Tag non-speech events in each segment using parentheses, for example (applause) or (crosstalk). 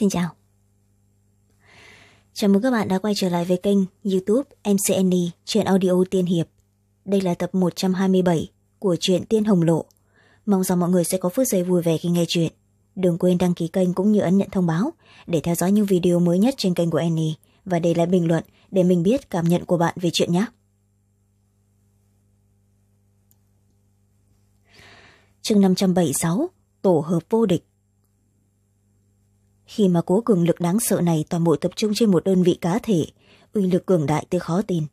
xin chào chào mừng các bạn đã quay trở lại với kênh youtube mcn truyện audio tiên hiệp đây là tập một trăm hai mươi bảy của truyện tiên hồng lộ mong rằng mọi người sẽ có phút giây vui vẻ khi nghe chuyện đừng quên đăng ký kênh cũng như ấn nhận thông báo để theo dõi những video mới nhất trên kênh của Annie và để lại bình luận để mình biết cảm nhận của bạn về chuyện nhé chương năm trăm bảy sáu tổ hợp vô địch khi mà cố cường lực đáng sợ này toàn bộ tập trung trên một đơn vị cá thể uy lực cường đại tới khó tin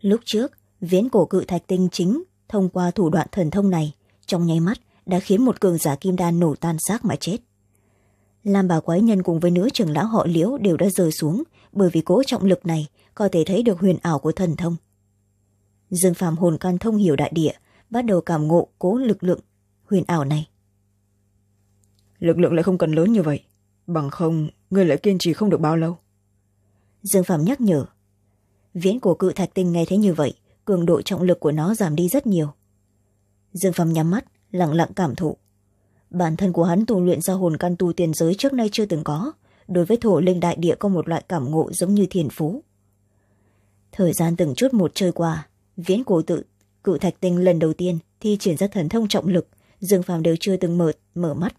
lúc trước viễn cổ cự thạch tinh chính thông qua thủ đoạn thần thông này trong nháy mắt đã khiến một cường giả kim đan nổ tan xác mà chết làm bà quái nhân cùng với nữ trưởng lão họ liễu đều đã rơi xuống bởi vì cố trọng lực này có thể thấy được huyền ảo của thần thông dương phàm hồn can thông hiểu đại địa bắt đầu cảm ngộ cố lực lượng huyền ảo này lực lượng lại không cần lớn như vậy bằng không người lại kiên trì không được bao lâu dương phạm nhắc nhở viễn của cự thạch tinh nghe thấy như vậy cường độ trọng lực của nó giảm đi rất nhiều dương phạm nhắm mắt lặng lặng cảm thụ bản thân của hắn tu luyện ra hồn căn tu tiền giới trước nay chưa từng có đối với thổ linh đại địa có một loại cảm ngộ giống như thiền phú thời gian từng chút một trôi qua viễn cổ tự cự thạch tinh lần đầu tiên thi triển ra thần thông trọng lực dương phàm đều chưa từng mở, mở mắt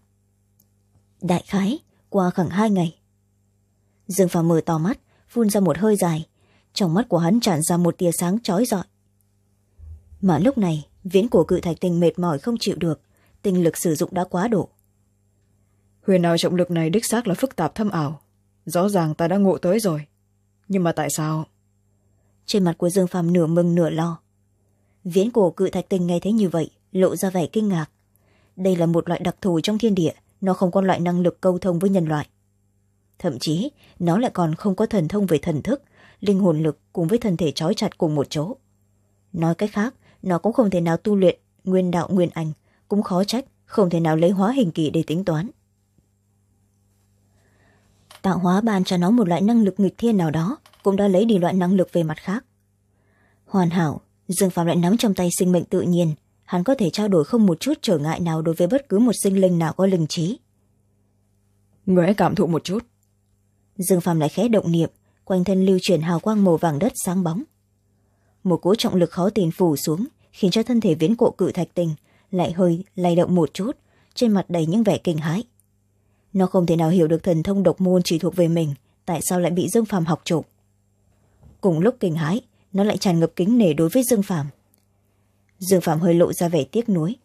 đại khái qua khoảng hai ngày dương phàm mở to mắt phun ra một hơi dài trong mắt của hắn tràn ra một tia sáng trói rọi mà lúc này viễn cổ cự thạch tinh mệt mỏi không chịu được tinh lực sử dụng đã quá độ huyền nào trọng lực này đích xác là phức tạp thâm ảo rõ ràng ta đã ngộ tới rồi nhưng mà tại sao trên mặt của dương phàm nửa mừng nửa lo viễn cổ cự thạch tinh nghe thấy như vậy lộ ra vẻ kinh ngạc đây là một loại đặc thù trong thiên địa nó không có loại năng lực câu thông với nhân loại thậm chí nó lại còn không có thần thông về thần thức linh hồn lực cùng với thân thể trói chặt cùng một chỗ nói cách khác nó cũng không thể nào tu luyện nguyên đạo nguyên ảnh, cũng khó trách không thể nào lấy hóa hình kỳ để tính toán tạo hóa ban cho nó một loại năng lực nghịch thiên nào đó cũng đã lấy đi loại năng lực về mặt khác hoàn hảo dương phạm lại nắm trong tay sinh mệnh tự nhiên hắn có thể trao đổi không một chút trở ngại nào đối với bất cứ một sinh linh nào có linh trí người hãy cảm thụ một chút dương phàm lại khẽ động niệm quanh thân lưu chuyển hào quang màu vàng đất sáng bóng một cỗ trọng lực khó tiền phủ xuống khiến cho thân thể viễn cộ cự thạch tình lại hơi lay động một chút trên mặt đầy những vẻ kinh hãi nó không thể nào hiểu được thần thông độc môn chỉ thuộc về mình tại sao lại bị dương phàm học trộm cùng lúc kinh hãi nó lại tràn ngập kính nể đối với dương phàm dương phạm hơi lộ ra vẻ tiếc nuối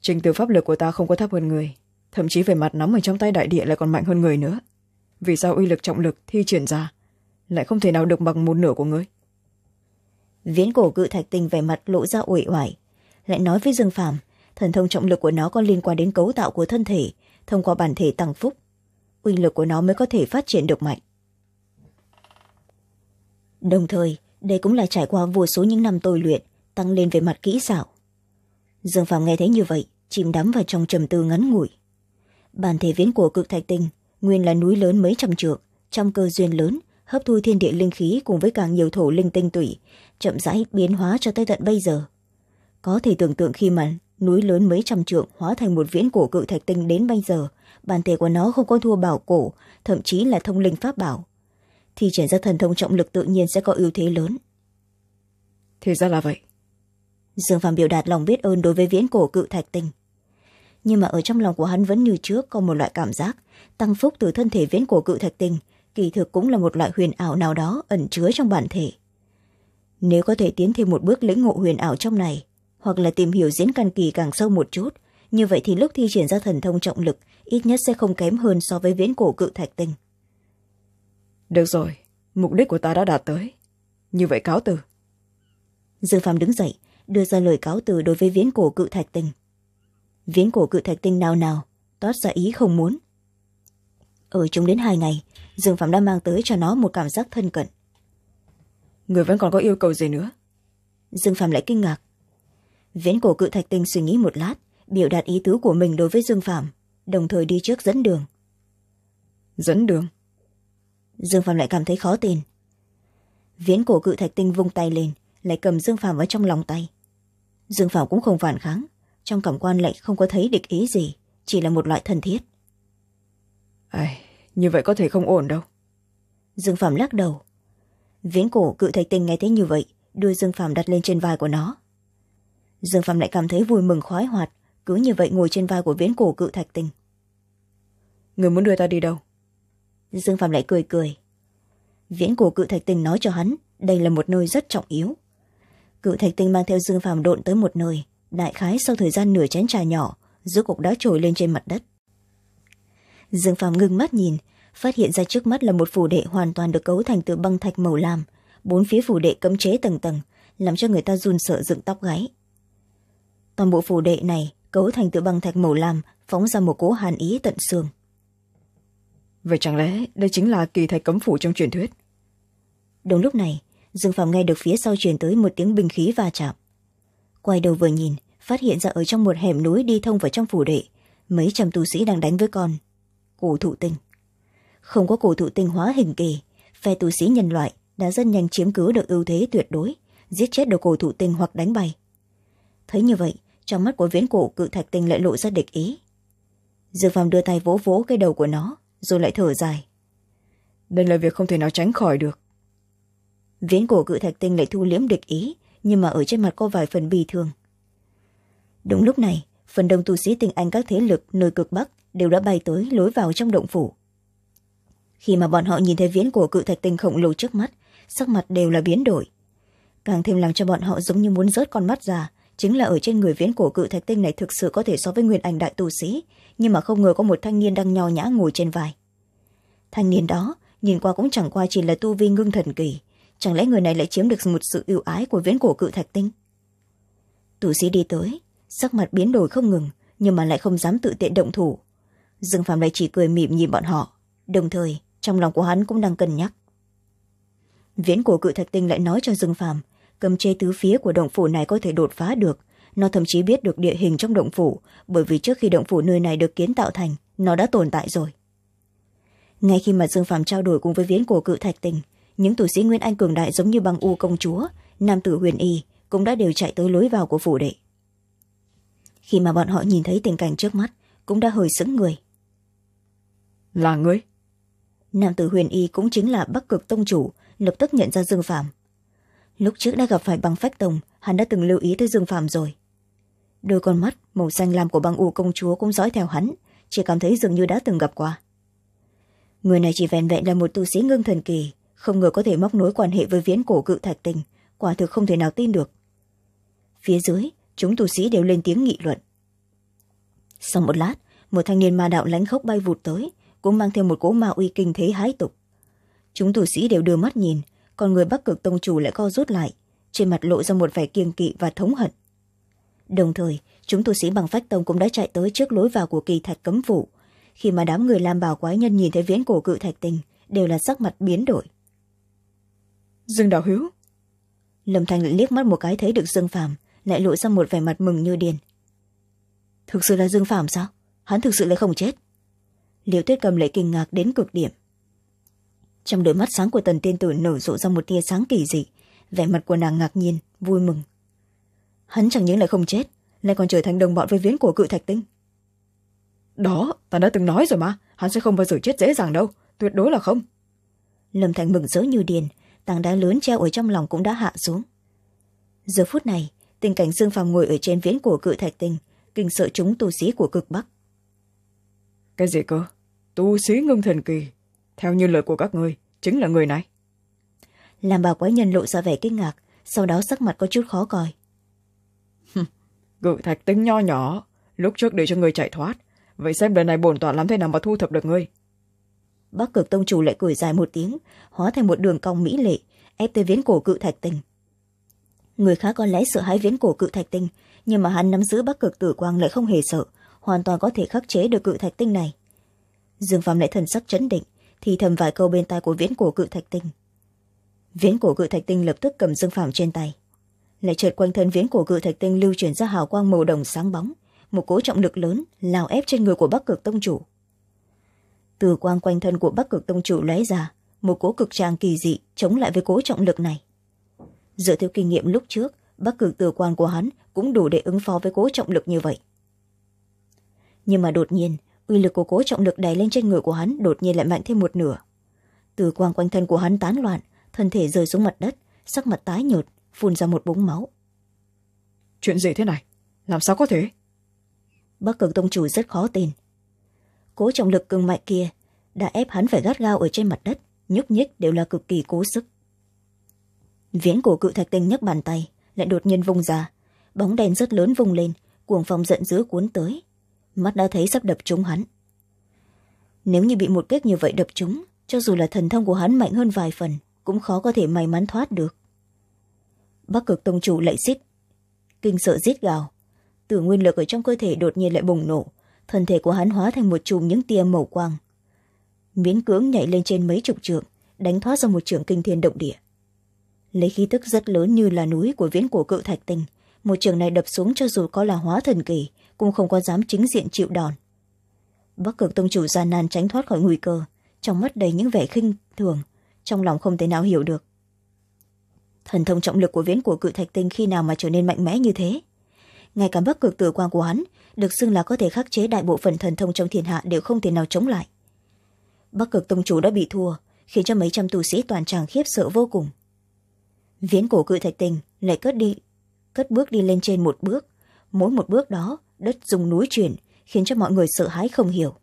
trình tự pháp lực của ta không có thấp hơn người thậm chí về mặt nắm ở trong tay đại địa lại còn mạnh hơn người nữa vì sao uy lực trọng lực thi triển ra lại không thể nào được bằng một nửa của người viễn cổ cự thạch tinh vẻ mặt lộ ra uể oải lại nói với dương phạm thần thông trọng lực của nó có liên quan đến cấu tạo của thân thể thông qua bản thể tăng phúc uy lực của nó mới có thể phát triển được mạnh đồng thời đây cũng là trải qua vô số những năm tôi luyện tăng lên về mặt kỹ xảo dương phàm nghe thấy như vậy chìm đắm vào trong trầm tư ngắn ngủi bản thể viễn cổ cực thạch tinh nguyên là núi lớn mấy trăm trượng trong cơ duyên lớn hấp thu thiên địa linh khí cùng với càng nhiều thổ linh tinh tủy chậm rãi biến hóa cho tới tận bây giờ có thể tưởng tượng khi mà núi lớn mấy trăm trượng hóa thành một viễn cổ cự thạch tinh đến bây giờ bản thể của nó không có thua bảo cổ thậm chí là thông linh pháp bảo thì triển ra thần thông trọng lực tự nhiên sẽ có ưu thế lớn thì ra là vậy dương Phạm biểu đạt lòng biết ơn đối với viễn cổ cự thạch tinh nhưng mà ở trong lòng của hắn vẫn như trước có một loại cảm giác tăng phúc từ thân thể viễn cổ cự thạch tinh kỳ thực cũng là một loại huyền ảo nào đó ẩn chứa trong bản thể nếu có thể tiến thêm một bước lĩnh ngộ huyền ảo trong này hoặc là tìm hiểu diễn căn kỳ càng sâu một chút như vậy thì lúc thi triển ra thần thông trọng lực ít nhất sẽ không kém hơn so với viễn cổ cự thạch tinh được rồi mục đích của ta đã đạt tới như vậy cáo từ Dương Phạm đứng dậy đưa ra lời cáo từ đối với viễn cổ cự thạch tinh viễn cổ cự thạch tinh nào nào toát ra ý không muốn ở chúng đến hai ngày dương phạm đã mang tới cho nó một cảm giác thân cận người vẫn còn có yêu cầu gì nữa dương phạm lại kinh ngạc viễn cổ cự thạch tinh suy nghĩ một lát biểu đạt ý tứ của mình đối với dương phạm đồng thời đi trước dẫn đường dẫn đường dương phạm lại cảm thấy khó tin viễn cổ cự thạch tinh vung tay lên lại cầm dương phàm ở trong lòng tay dương phàm cũng không phản kháng trong cảm quan lại không có thấy địch ý gì chỉ là một loại thân thiết ai như vậy có thể không ổn đâu dương phàm lắc đầu viễn cổ cự thạch tình nghe thấy như vậy đưa dương phàm đặt lên trên vai của nó dương phàm lại cảm thấy vui mừng khoái hoạt cứ như vậy ngồi trên vai của viễn cổ cự thạch tình người muốn đưa ta đi đâu dương phàm lại cười cười viễn cổ cự thạch tình nói cho hắn đây là một nơi rất trọng yếu cựu thạch tinh mang theo dương phàm độn tới một nơi đại khái sau thời gian nửa chén trà nhỏ rốt cục đã trồi lên trên mặt đất dương phàm ngưng mắt nhìn phát hiện ra trước mắt là một phủ đệ hoàn toàn được cấu thành từ băng thạch màu lam bốn phía phủ đệ cấm chế tầng tầng làm cho người ta run sợ dựng tóc gáy toàn bộ phủ đệ này cấu thành từ băng thạch màu lam phóng ra một cỗ hàn ý tận xương vậy chẳng lẽ đây chính là kỳ thạch cấm phủ trong truyền thuyết đúng lúc này dương phạm nghe được phía sau truyền tới một tiếng bình khí va chạm quay đầu vừa nhìn phát hiện ra ở trong một hẻm núi đi thông vào trong phủ đệ mấy trăm tu sĩ đang đánh với con cổ thụ tinh không có cổ thụ tinh hóa hình kỳ phe tu sĩ nhân loại đã rất nhanh chiếm cứ được ưu thế tuyệt đối giết chết được cổ thụ tinh hoặc đánh bay thấy như vậy trong mắt của viễn cổ cự thạch tinh lại lộ ra địch ý Dương phàm đưa tay vỗ vỗ cái đầu của nó rồi lại thở dài đây là việc không thể nào tránh khỏi được viễn cổ cự thạch tinh lại thu liễm địch ý nhưng mà ở trên mặt có vài phần bì thường đúng lúc này phần đông tu sĩ tinh anh các thế lực nơi cực bắc đều đã bay tới lối vào trong động phủ khi mà bọn họ nhìn thấy viễn cổ cự thạch tinh khổng lồ trước mắt sắc mặt đều là biến đổi càng thêm làm cho bọn họ giống như muốn rớt con mắt ra chính là ở trên người viễn cổ cự thạch tinh này thực sự có thể so với nguyên ảnh đại tu sĩ nhưng mà không ngờ có một thanh niên đang nho nhã ngồi trên vai thanh niên đó nhìn qua cũng chẳng qua chỉ là tu vi ngưng thần kỳ chẳng lẽ người này lại chiếm được một sự ưu ái của viễn cổ cự thạch tinh tù sĩ đi tới sắc mặt biến đổi không ngừng nhưng mà lại không dám tự tiện động thủ dương phạm lại chỉ cười mỉm nhìn bọn họ đồng thời trong lòng của hắn cũng đang cân nhắc viễn cổ cự thạch tinh lại nói cho dương Phạm: cầm chế tứ phía của động phủ này có thể đột phá được nó thậm chí biết được địa hình trong động phủ bởi vì trước khi động phủ nơi này được kiến tạo thành nó đã tồn tại rồi ngay khi mà dương Phạm trao đổi cùng với viễn cổ cự thạch Tinh những tu sĩ nguyên anh cường đại giống như băng u công chúa nam tử huyền y cũng đã đều chạy tới lối vào của phủ đệ khi mà bọn họ nhìn thấy tình cảnh trước mắt cũng đã hơi sững người là người nam tử huyền y cũng chính là bắc cực tông chủ lập tức nhận ra dương phạm lúc trước đã gặp phải băng phách tông hắn đã từng lưu ý tới dương phạm rồi đôi con mắt màu xanh lam của băng u công chúa cũng dõi theo hắn chỉ cảm thấy dường như đã từng gặp qua người này chỉ vẹn vẹn là một tu sĩ ngưng thần kỳ không ngờ có thể móc nối quan hệ với viễn cổ cự thạch tình quả thực không thể nào tin được phía dưới chúng tu sĩ đều lên tiếng nghị luận sau một lát một thanh niên ma đạo lãnh khốc bay vụt tới cũng mang theo một cỗ ma uy kinh thế hái tục chúng tu sĩ đều đưa mắt nhìn còn người bắc cực tông chủ lại co rút lại trên mặt lộ ra một vẻ kiêng kỵ và thống hận đồng thời chúng tu sĩ bằng phách tông cũng đã chạy tới trước lối vào của kỳ thạch cấm phủ khi mà đám người lam bảo quái nhân nhìn thấy viễn cổ cự thạch tình đều là sắc mặt biến đổi dương đạo hữu lâm thanh liếc mắt một cái thấy được dương phàm lại lộ ra một vẻ mặt mừng như điền thực sự là dương phàm sao hắn thực sự lại không chết liễu tuyết cầm lại kinh ngạc đến cực điểm trong đôi mắt sáng của tần tiên tử nở rộ ra một tia sáng kỳ dị vẻ mặt của nàng ngạc nhiên vui mừng hắn chẳng những lại không chết lại còn trở thành đồng bọn với viến của cự thạch tinh đó ta đã từng nói rồi mà hắn sẽ không bao giờ chết dễ dàng đâu tuyệt đối là không lâm thành mừng rỡ như điền tảng đá lớn treo ở trong lòng cũng đã hạ xuống giờ phút này tình cảnh dương phàm ngồi ở trên viễn cổ cự thạch tình kinh sợ chúng tu sĩ của cực bắc cái gì cơ tu sĩ ngưng thần kỳ theo như lời của các ngươi chính là người này làm bà quái nhân lộ ra vẻ kinh ngạc sau đó sắc mặt có chút khó coi cự thạch tinh nho nhỏ lúc trước để cho người chạy thoát vậy xem đời này bổn tọa làm thế nào mà thu thập được ngươi bắc cực tông chủ lại cười dài một tiếng hóa thành một đường cong mỹ lệ ép tới viễn cổ cự thạch tinh người khác có lẽ sợ hãi viễn cổ cự thạch tinh nhưng mà hắn nắm giữ bắc cực tử quang lại không hề sợ hoàn toàn có thể khắc chế được cự thạch tinh này dương phạm lại thần sắc chấn định thì thầm vài câu bên tai của viễn cổ cự thạch tinh viễn cổ cự thạch tinh lập tức cầm dương phạm trên tay lại trượt quanh thân viễn cổ cự thạch tinh lưu chuyển ra hào quang màu đồng sáng bóng một cố trọng lực lớn lao ép trên người của bắc cực tông chủ từ quang quanh thân của bắc cực tông chủ lóe ra một cố cực trang kỳ dị chống lại với cố trọng lực này dựa theo kinh nghiệm lúc trước bắc cực từ quang của hắn cũng đủ để ứng phó với cố trọng lực như vậy nhưng mà đột nhiên uy lực của cố trọng lực đè lên trên người của hắn đột nhiên lại mạnh thêm một nửa từ quang quanh thân của hắn tán loạn thân thể rơi xuống mặt đất sắc mặt tái nhợt phun ra một búng máu chuyện gì thế này làm sao có thể bắc cực tông chủ rất khó tin cố trọng lực cường mạnh kia đã ép hắn phải gắt gao ở trên mặt đất nhúc nhích đều là cực kỳ cố sức viễn cổ cự thạch tinh nhấc bàn tay lại đột nhiên vung ra bóng đèn rất lớn vung lên cuồng phong giận dữ cuốn tới mắt đã thấy sắp đập trúng hắn nếu như bị một kích như vậy đập trúng cho dù là thần thông của hắn mạnh hơn vài phần cũng khó có thể may mắn thoát được bắc cực tông chủ lại xít kinh sợ rít gào từ nguyên lực ở trong cơ thể đột nhiên lại bùng nổ thân thể của hắn hóa thành một chùm những tia màu quang miễn cưỡng nhảy lên trên mấy chục trượng đánh thoát ra một trường kinh thiên động địa lấy khí tức rất lớn như là núi của viễn cổ cự thạch tinh một trường này đập xuống cho dù có là hóa thần kỳ cũng không có dám chính diện chịu đòn bắc cực tông chủ gian nan tránh thoát khỏi nguy cơ trong mắt đầy những vẻ khinh thường trong lòng không thể nào hiểu được thần thông trọng lực của viễn của cự thạch tinh khi nào mà trở nên mạnh mẽ như thế ngay cả bắc cực tử quang của hắn được xưng là có thể khắc chế đại bộ phận thần thông trong thiên hạ đều không thể nào chống lại bắc cực tông chủ đã bị thua khiến cho mấy trăm tu sĩ toàn tràng khiếp sợ vô cùng viễn cổ cự thạch tình lại cất đi cất bước đi lên trên một bước mỗi một bước đó đất dùng núi chuyển khiến cho mọi người sợ hãi không hiểu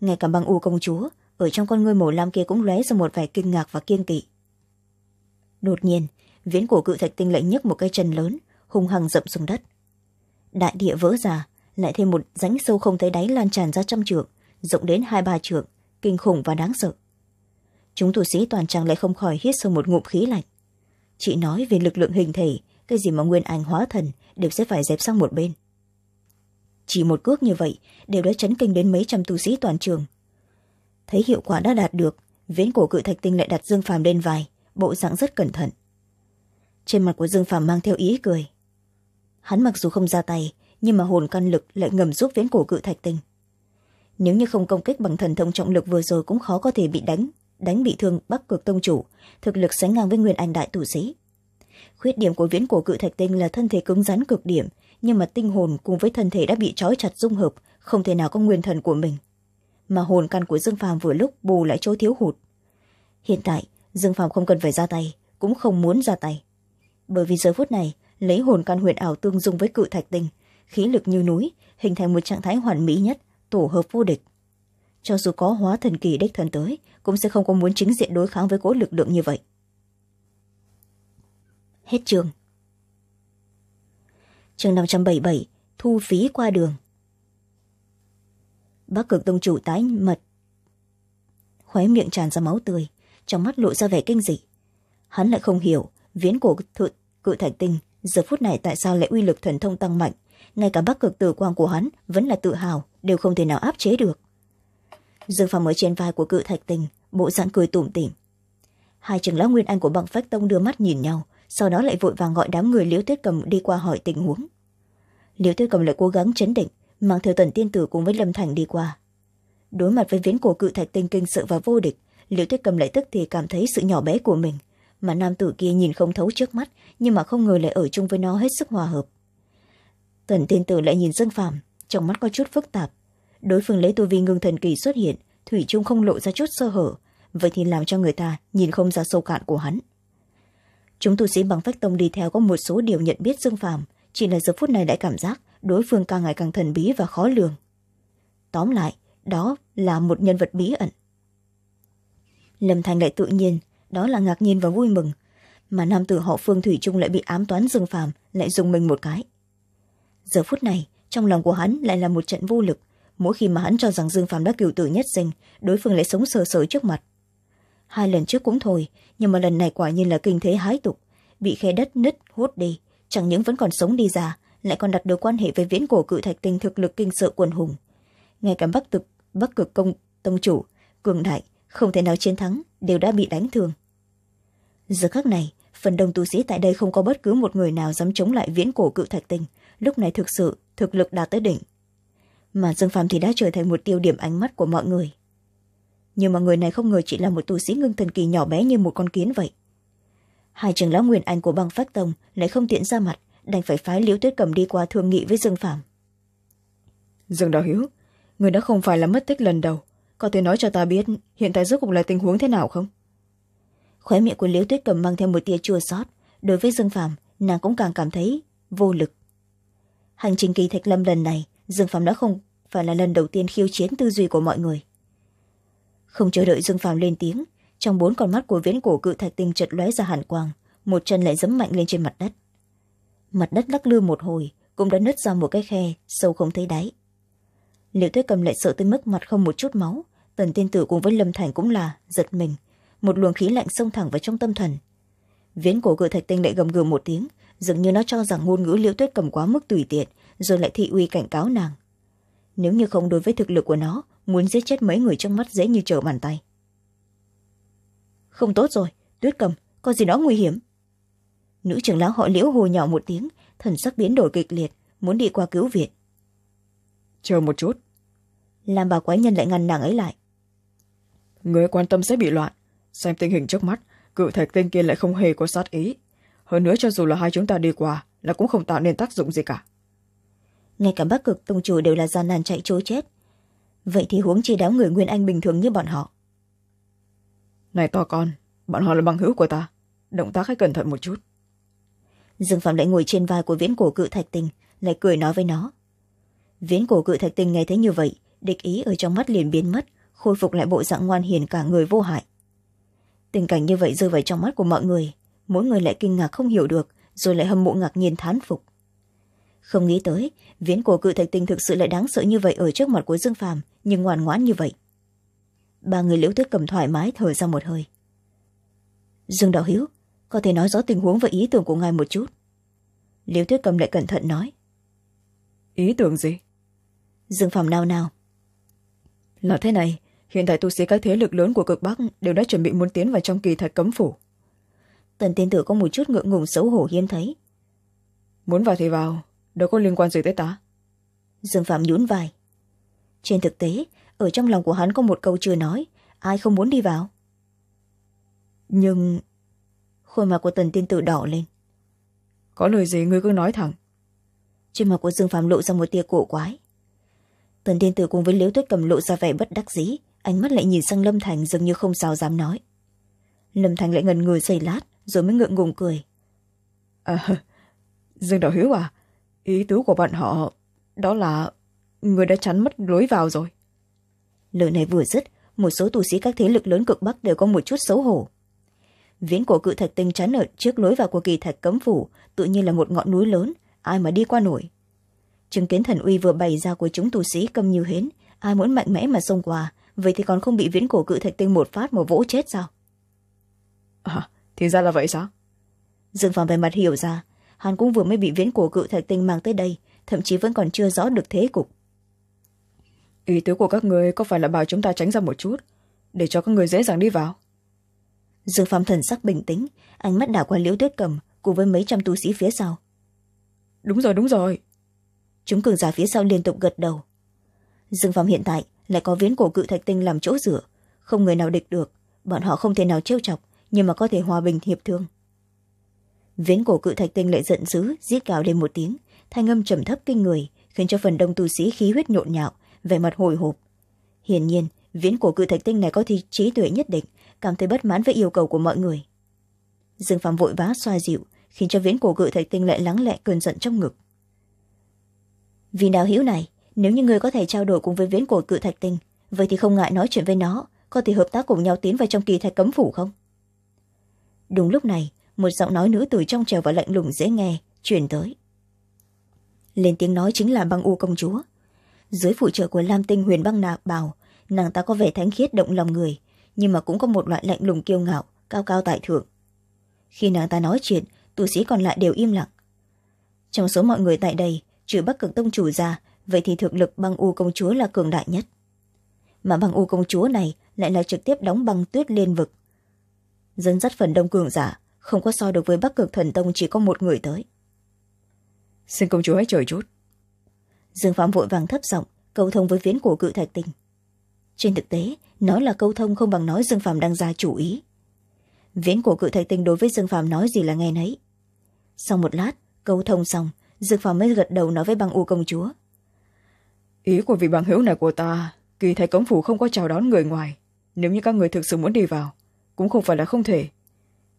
ngay cả băng u công chúa ở trong con ngươi màu lam kia cũng lóe ra một vẻ kinh ngạc và kiên kỵ đột nhiên viễn cổ cự thạch tinh lại nhấc một cây chân lớn hung hăng rậm xuống đất đại địa vỡ ra lại thêm một rãnh sâu không thấy đáy lan tràn ra trăm trượng rộng đến hai ba trượng kinh khủng và đáng sợ chúng tù sĩ toàn trang lại không khỏi hít sâu một ngụm khí lạnh chị nói về lực lượng hình thể cái gì mà nguyên anh hóa thần đều sẽ phải dẹp sang một bên chỉ một cước như vậy đều đã chấn kinh đến mấy trăm tù sĩ toàn trường thấy hiệu quả đã đạt được viễn cổ cự thạch tinh lại đặt dương phàm lên vai bộ dạng rất cẩn thận trên mặt của dương phàm mang theo ý cười hắn mặc dù không ra tay nhưng mà hồn căn lực lại ngầm giúp viễn cổ cự thạch tinh nếu như không công kích bằng thần thông trọng lực vừa rồi cũng khó có thể bị đánh đánh bị thương bắc cực tông chủ thực lực sánh ngang với nguyên anh đại tù sĩ khuyết điểm của viễn cổ cự thạch tinh là thân thể cứng rắn cực điểm nhưng mà tinh hồn cùng với thân thể đã bị trói chặt dung hợp không thể nào có nguyên thần của mình mà hồn căn của dương phàm vừa lúc bù lại chỗ thiếu hụt hiện tại dương phàm không cần phải ra tay cũng không muốn ra tay bởi vì giờ phút này lấy hồn căn huyền ảo tương dung với cự thạch tinh khí lực như núi hình thành một trạng thái hoàn mỹ nhất tổ hợp vô địch cho dù có hóa thần kỳ đích thần tới cũng sẽ không có muốn chính diện đối kháng với cỗ lực lượng như vậy hết trường chương năm trăm bảy bảy thu phí qua đường bác cực tông chủ tái mật khóe miệng tràn ra máu tươi trong mắt lộ ra vẻ kinh dị hắn lại không hiểu viễn cổ thượng cự thạch tinh giờ phút này tại sao lại uy lực thần thông tăng mạnh ngay cả bắc cực tử quang của hắn vẫn là tự hào đều không thể nào áp chế được dương phàm ở trên vai của cự thạch tình bộ dạng cười tủm tỉm hai trường lão nguyên anh của bằng phách tông đưa mắt nhìn nhau sau đó lại vội vàng gọi đám người liễu tuyết cầm đi qua hỏi tình huống liễu tuyết cầm lại cố gắng chấn định mang theo tần tiên tử cùng với lâm thành đi qua đối mặt với viễn cổ cự thạch tinh kinh sợ và vô địch liễu tuyết cầm lại tức thì cảm thấy sự nhỏ bé của mình mà nam tử kia nhìn không thấu trước mắt nhưng mà không ngờ lại ở chung với nó hết sức hòa hợp tần tiên tử lại nhìn dương phàm trong mắt có chút phức tạp đối phương lấy tu vi ngưng thần kỳ xuất hiện thủy trung không lộ ra chút sơ hở vậy thì làm cho người ta nhìn không ra sâu cạn của hắn chúng tu sĩ bằng phách tông đi theo có một số điều nhận biết dương phàm chỉ là giờ phút này đã cảm giác đối phương càng ngày càng thần bí và khó lường tóm lại đó là một nhân vật bí ẩn lâm thành lại tự nhiên đó là ngạc nhiên và vui mừng mà nam tử họ phương thủy trung lại bị ám toán dương phàm lại dùng mình một cái giờ phút này trong lòng của hắn lại là một trận vô lực mỗi khi mà hắn cho rằng dương phạm đã cựu tử nhất sinh đối phương lại sống sờ sờ trước mặt hai lần trước cũng thôi nhưng mà lần này quả nhiên là kinh thế hái tục bị khe đất nứt hút đi chẳng những vẫn còn sống đi ra lại còn đặt được quan hệ với viễn cổ cự thạch tinh thực lực kinh sợ quần hùng ngay cả bắc cực bắc cực công tông chủ cường đại không thể nào chiến thắng đều đã bị đánh thương giờ khác này phần đông tu sĩ tại đây không có bất cứ một người nào dám chống lại viễn cổ cự thạch tinh lúc này thực sự thực lực đạt tới đỉnh mà dương phạm thì đã trở thành một tiêu điểm ánh mắt của mọi người nhưng mà người này không ngờ chỉ là một tu sĩ ngưng thần kỳ nhỏ bé như một con kiến vậy hai trường lão nguyên anh của băng phát tông lại không tiện ra mặt đành phải phái liễu tuyết cầm đi qua thương nghị với dương phạm. dương đạo hiếu người đã không phải là mất tích lần đầu có thể nói cho ta biết hiện tại rốt cuộc là tình huống thế nào không khóe miệng của liễu tuyết cầm mang theo một tia chua sót đối với dương phạm nàng cũng càng cảm thấy vô lực hành trình kỳ thạch lâm lần này dương phàm đã không phải là lần đầu tiên khiêu chiến tư duy của mọi người không chờ đợi dương phàm lên tiếng trong bốn con mắt của viễn cổ cự thạch tinh chật lóe ra hàn quang một chân lại dẫm mạnh lên trên mặt đất mặt đất lắc lư một hồi cũng đã nứt ra một cái khe sâu không thấy đáy liệu tuyết cầm lại sợ tới mức mặt không một chút máu tần tiên tử cùng với lâm thành cũng là giật mình một luồng khí lạnh xông thẳng vào trong tâm thần viễn cổ cự thạch tinh lại gầm gừ một tiếng dường như nó cho rằng ngôn ngữ liễu tuyết cầm quá mức tùy tiện rồi lại thị uy cảnh cáo nàng nếu như không đối với thực lực của nó muốn giết chết mấy người trước mắt dễ như trở bàn tay không tốt rồi tuyết cầm có gì đó nguy hiểm nữ trưởng lão họ liễu hồ nhỏ một tiếng thần sắc biến đổi kịch liệt muốn đi qua cứu viện chờ một chút làm bà quái nhân lại ngăn nàng ấy lại người quan tâm sẽ bị loạn xem tình hình trước mắt cự thạch tên kia lại không hề có sát ý hơn nữa cho dù là hai chúng ta đi qua là cũng không tạo nên tác dụng gì cả ngay cả bắc cực tông chủ đều là gian nan chạy chối chết vậy thì huống chi đám người nguyên anh bình thường như bọn họ này to con bọn họ là bằng hữu của ta động tác hãy cẩn thận một chút dương phạm lại ngồi trên vai của viễn cổ cự thạch tình lại cười nói với nó viễn cổ cự thạch tình nghe thấy như vậy địch ý ở trong mắt liền biến mất khôi phục lại bộ dạng ngoan hiền cả người vô hại tình cảnh như vậy rơi vào trong mắt của mọi người mỗi người lại kinh ngạc không hiểu được rồi lại hâm mộ ngạc nhiên thán phục không nghĩ tới viễn cổ cự thạch tinh thực sự lại đáng sợ như vậy ở trước mặt của dương phàm nhưng ngoan ngoãn như vậy ba người liễu tuyết cầm thoải mái thở ra một hơi dương đạo hiếu có thể nói rõ tình huống và ý tưởng của ngài một chút liễu tuyết cầm lại cẩn thận nói ý tưởng gì dương phàm nao nao là thế này hiện tại tu sĩ các thế lực lớn của cực bắc đều đã chuẩn bị muốn tiến vào trong kỳ thạch cấm phủ tần tiên tử có một chút ngượng ngùng xấu hổ hiếm thấy muốn vào thì vào đâu có liên quan gì tới ta dương phạm nhún vai trên thực tế ở trong lòng của hắn có một câu chưa nói ai không muốn đi vào nhưng khuôn mặt của tần tiên tử đỏ lên có lời gì ngươi cứ nói thẳng trên mặt của dương phạm lộ ra một tia cổ quái tần tiên tử cùng với liễu tuyết cầm lộ ra vẻ bất đắc dĩ ánh mắt lại nhìn sang lâm thành dường như không sao dám nói lâm thành lại ngần người giây lát rồi mới ngượng ngùng cười à, dương đạo hiếu à ý tứ của bạn họ đó là người đã chắn mất lối vào rồi lời này vừa dứt một số tù sĩ các thế lực lớn cực bắc đều có một chút xấu hổ viễn cổ cự thạch tinh chắn ở trước lối vào của kỳ thạch cấm phủ tự nhiên là một ngọn núi lớn ai mà đi qua nổi chứng kiến thần uy vừa bày ra của chúng tù sĩ cầm như hến ai muốn mạnh mẽ mà xông qua vậy thì còn không bị viễn cổ cự thạch tinh một phát mà vỗ chết sao à, thì ra là vậy sao dương phàm về mặt hiểu ra hắn cũng vừa mới bị viễn cổ cự thạch tinh mang tới đây thậm chí vẫn còn chưa rõ được thế cục ý tứ của các người có phải là bảo chúng ta tránh ra một chút để cho các người dễ dàng đi vào dương phàm thần sắc bình tĩnh ánh mắt đảo qua liễu tuyết cầm cùng với mấy trăm tu sĩ phía sau đúng rồi đúng rồi chúng cường giả phía sau liên tục gật đầu dương phàm hiện tại lại có viễn cổ cự thạch tinh làm chỗ dựa không người nào địch được bọn họ không thể nào trêu chọc nhưng mà có thể hòa bình hiệp thương viễn cổ cự thạch tinh lại giận dữ giết gào lên một tiếng thanh âm trầm thấp kinh người khiến cho phần đông tu sĩ khí huyết nhộn nhạo vẻ mặt hồi hộp hiển nhiên viễn cổ cự thạch tinh này có thi trí tuệ nhất định cảm thấy bất mãn với yêu cầu của mọi người dương phạm vội vã xoa dịu khiến cho viễn cổ cự thạch tinh lại lắng lẹ cơn giận trong ngực vì đạo hữu này nếu như người có thể trao đổi cùng với viễn cổ cự thạch tinh vậy thì không ngại nói chuyện với nó có thể hợp tác cùng nhau tiến vào trong kỳ thạch cấm phủ không đúng lúc này một giọng nói nữ từ trong trèo và lạnh lùng dễ nghe chuyển tới lên tiếng nói chính là băng u công chúa dưới phụ trợ của lam tinh huyền băng nạc bào nàng ta có vẻ thánh khiết động lòng người nhưng mà cũng có một loại lạnh lùng kiêu ngạo cao cao tại thượng khi nàng ta nói chuyện tu sĩ còn lại đều im lặng trong số mọi người tại đây trừ bắc cực tông chủ ra vậy thì thực lực băng u công chúa là cường đại nhất mà băng u công chúa này lại là trực tiếp đóng băng tuyết liên vực dẫn dắt phần đông cường giả không có so được với bắc cực thần tông chỉ có một người tới xin công chúa hãy chờ chút dương phạm vội vàng thấp giọng câu thông với viễn cổ cự thạch tình trên thực tế nói là câu thông không bằng nói dương phạm đang ra chủ ý viễn cổ cự thạch tình đối với dương phạm nói gì là nghe nấy sau một lát câu thông xong dương phạm mới gật đầu nói với băng u công chúa ý của vị bằng hữu này của ta kỳ thầy cống phủ không có chào đón người ngoài nếu như các người thực sự muốn đi vào cũng không phải là không thể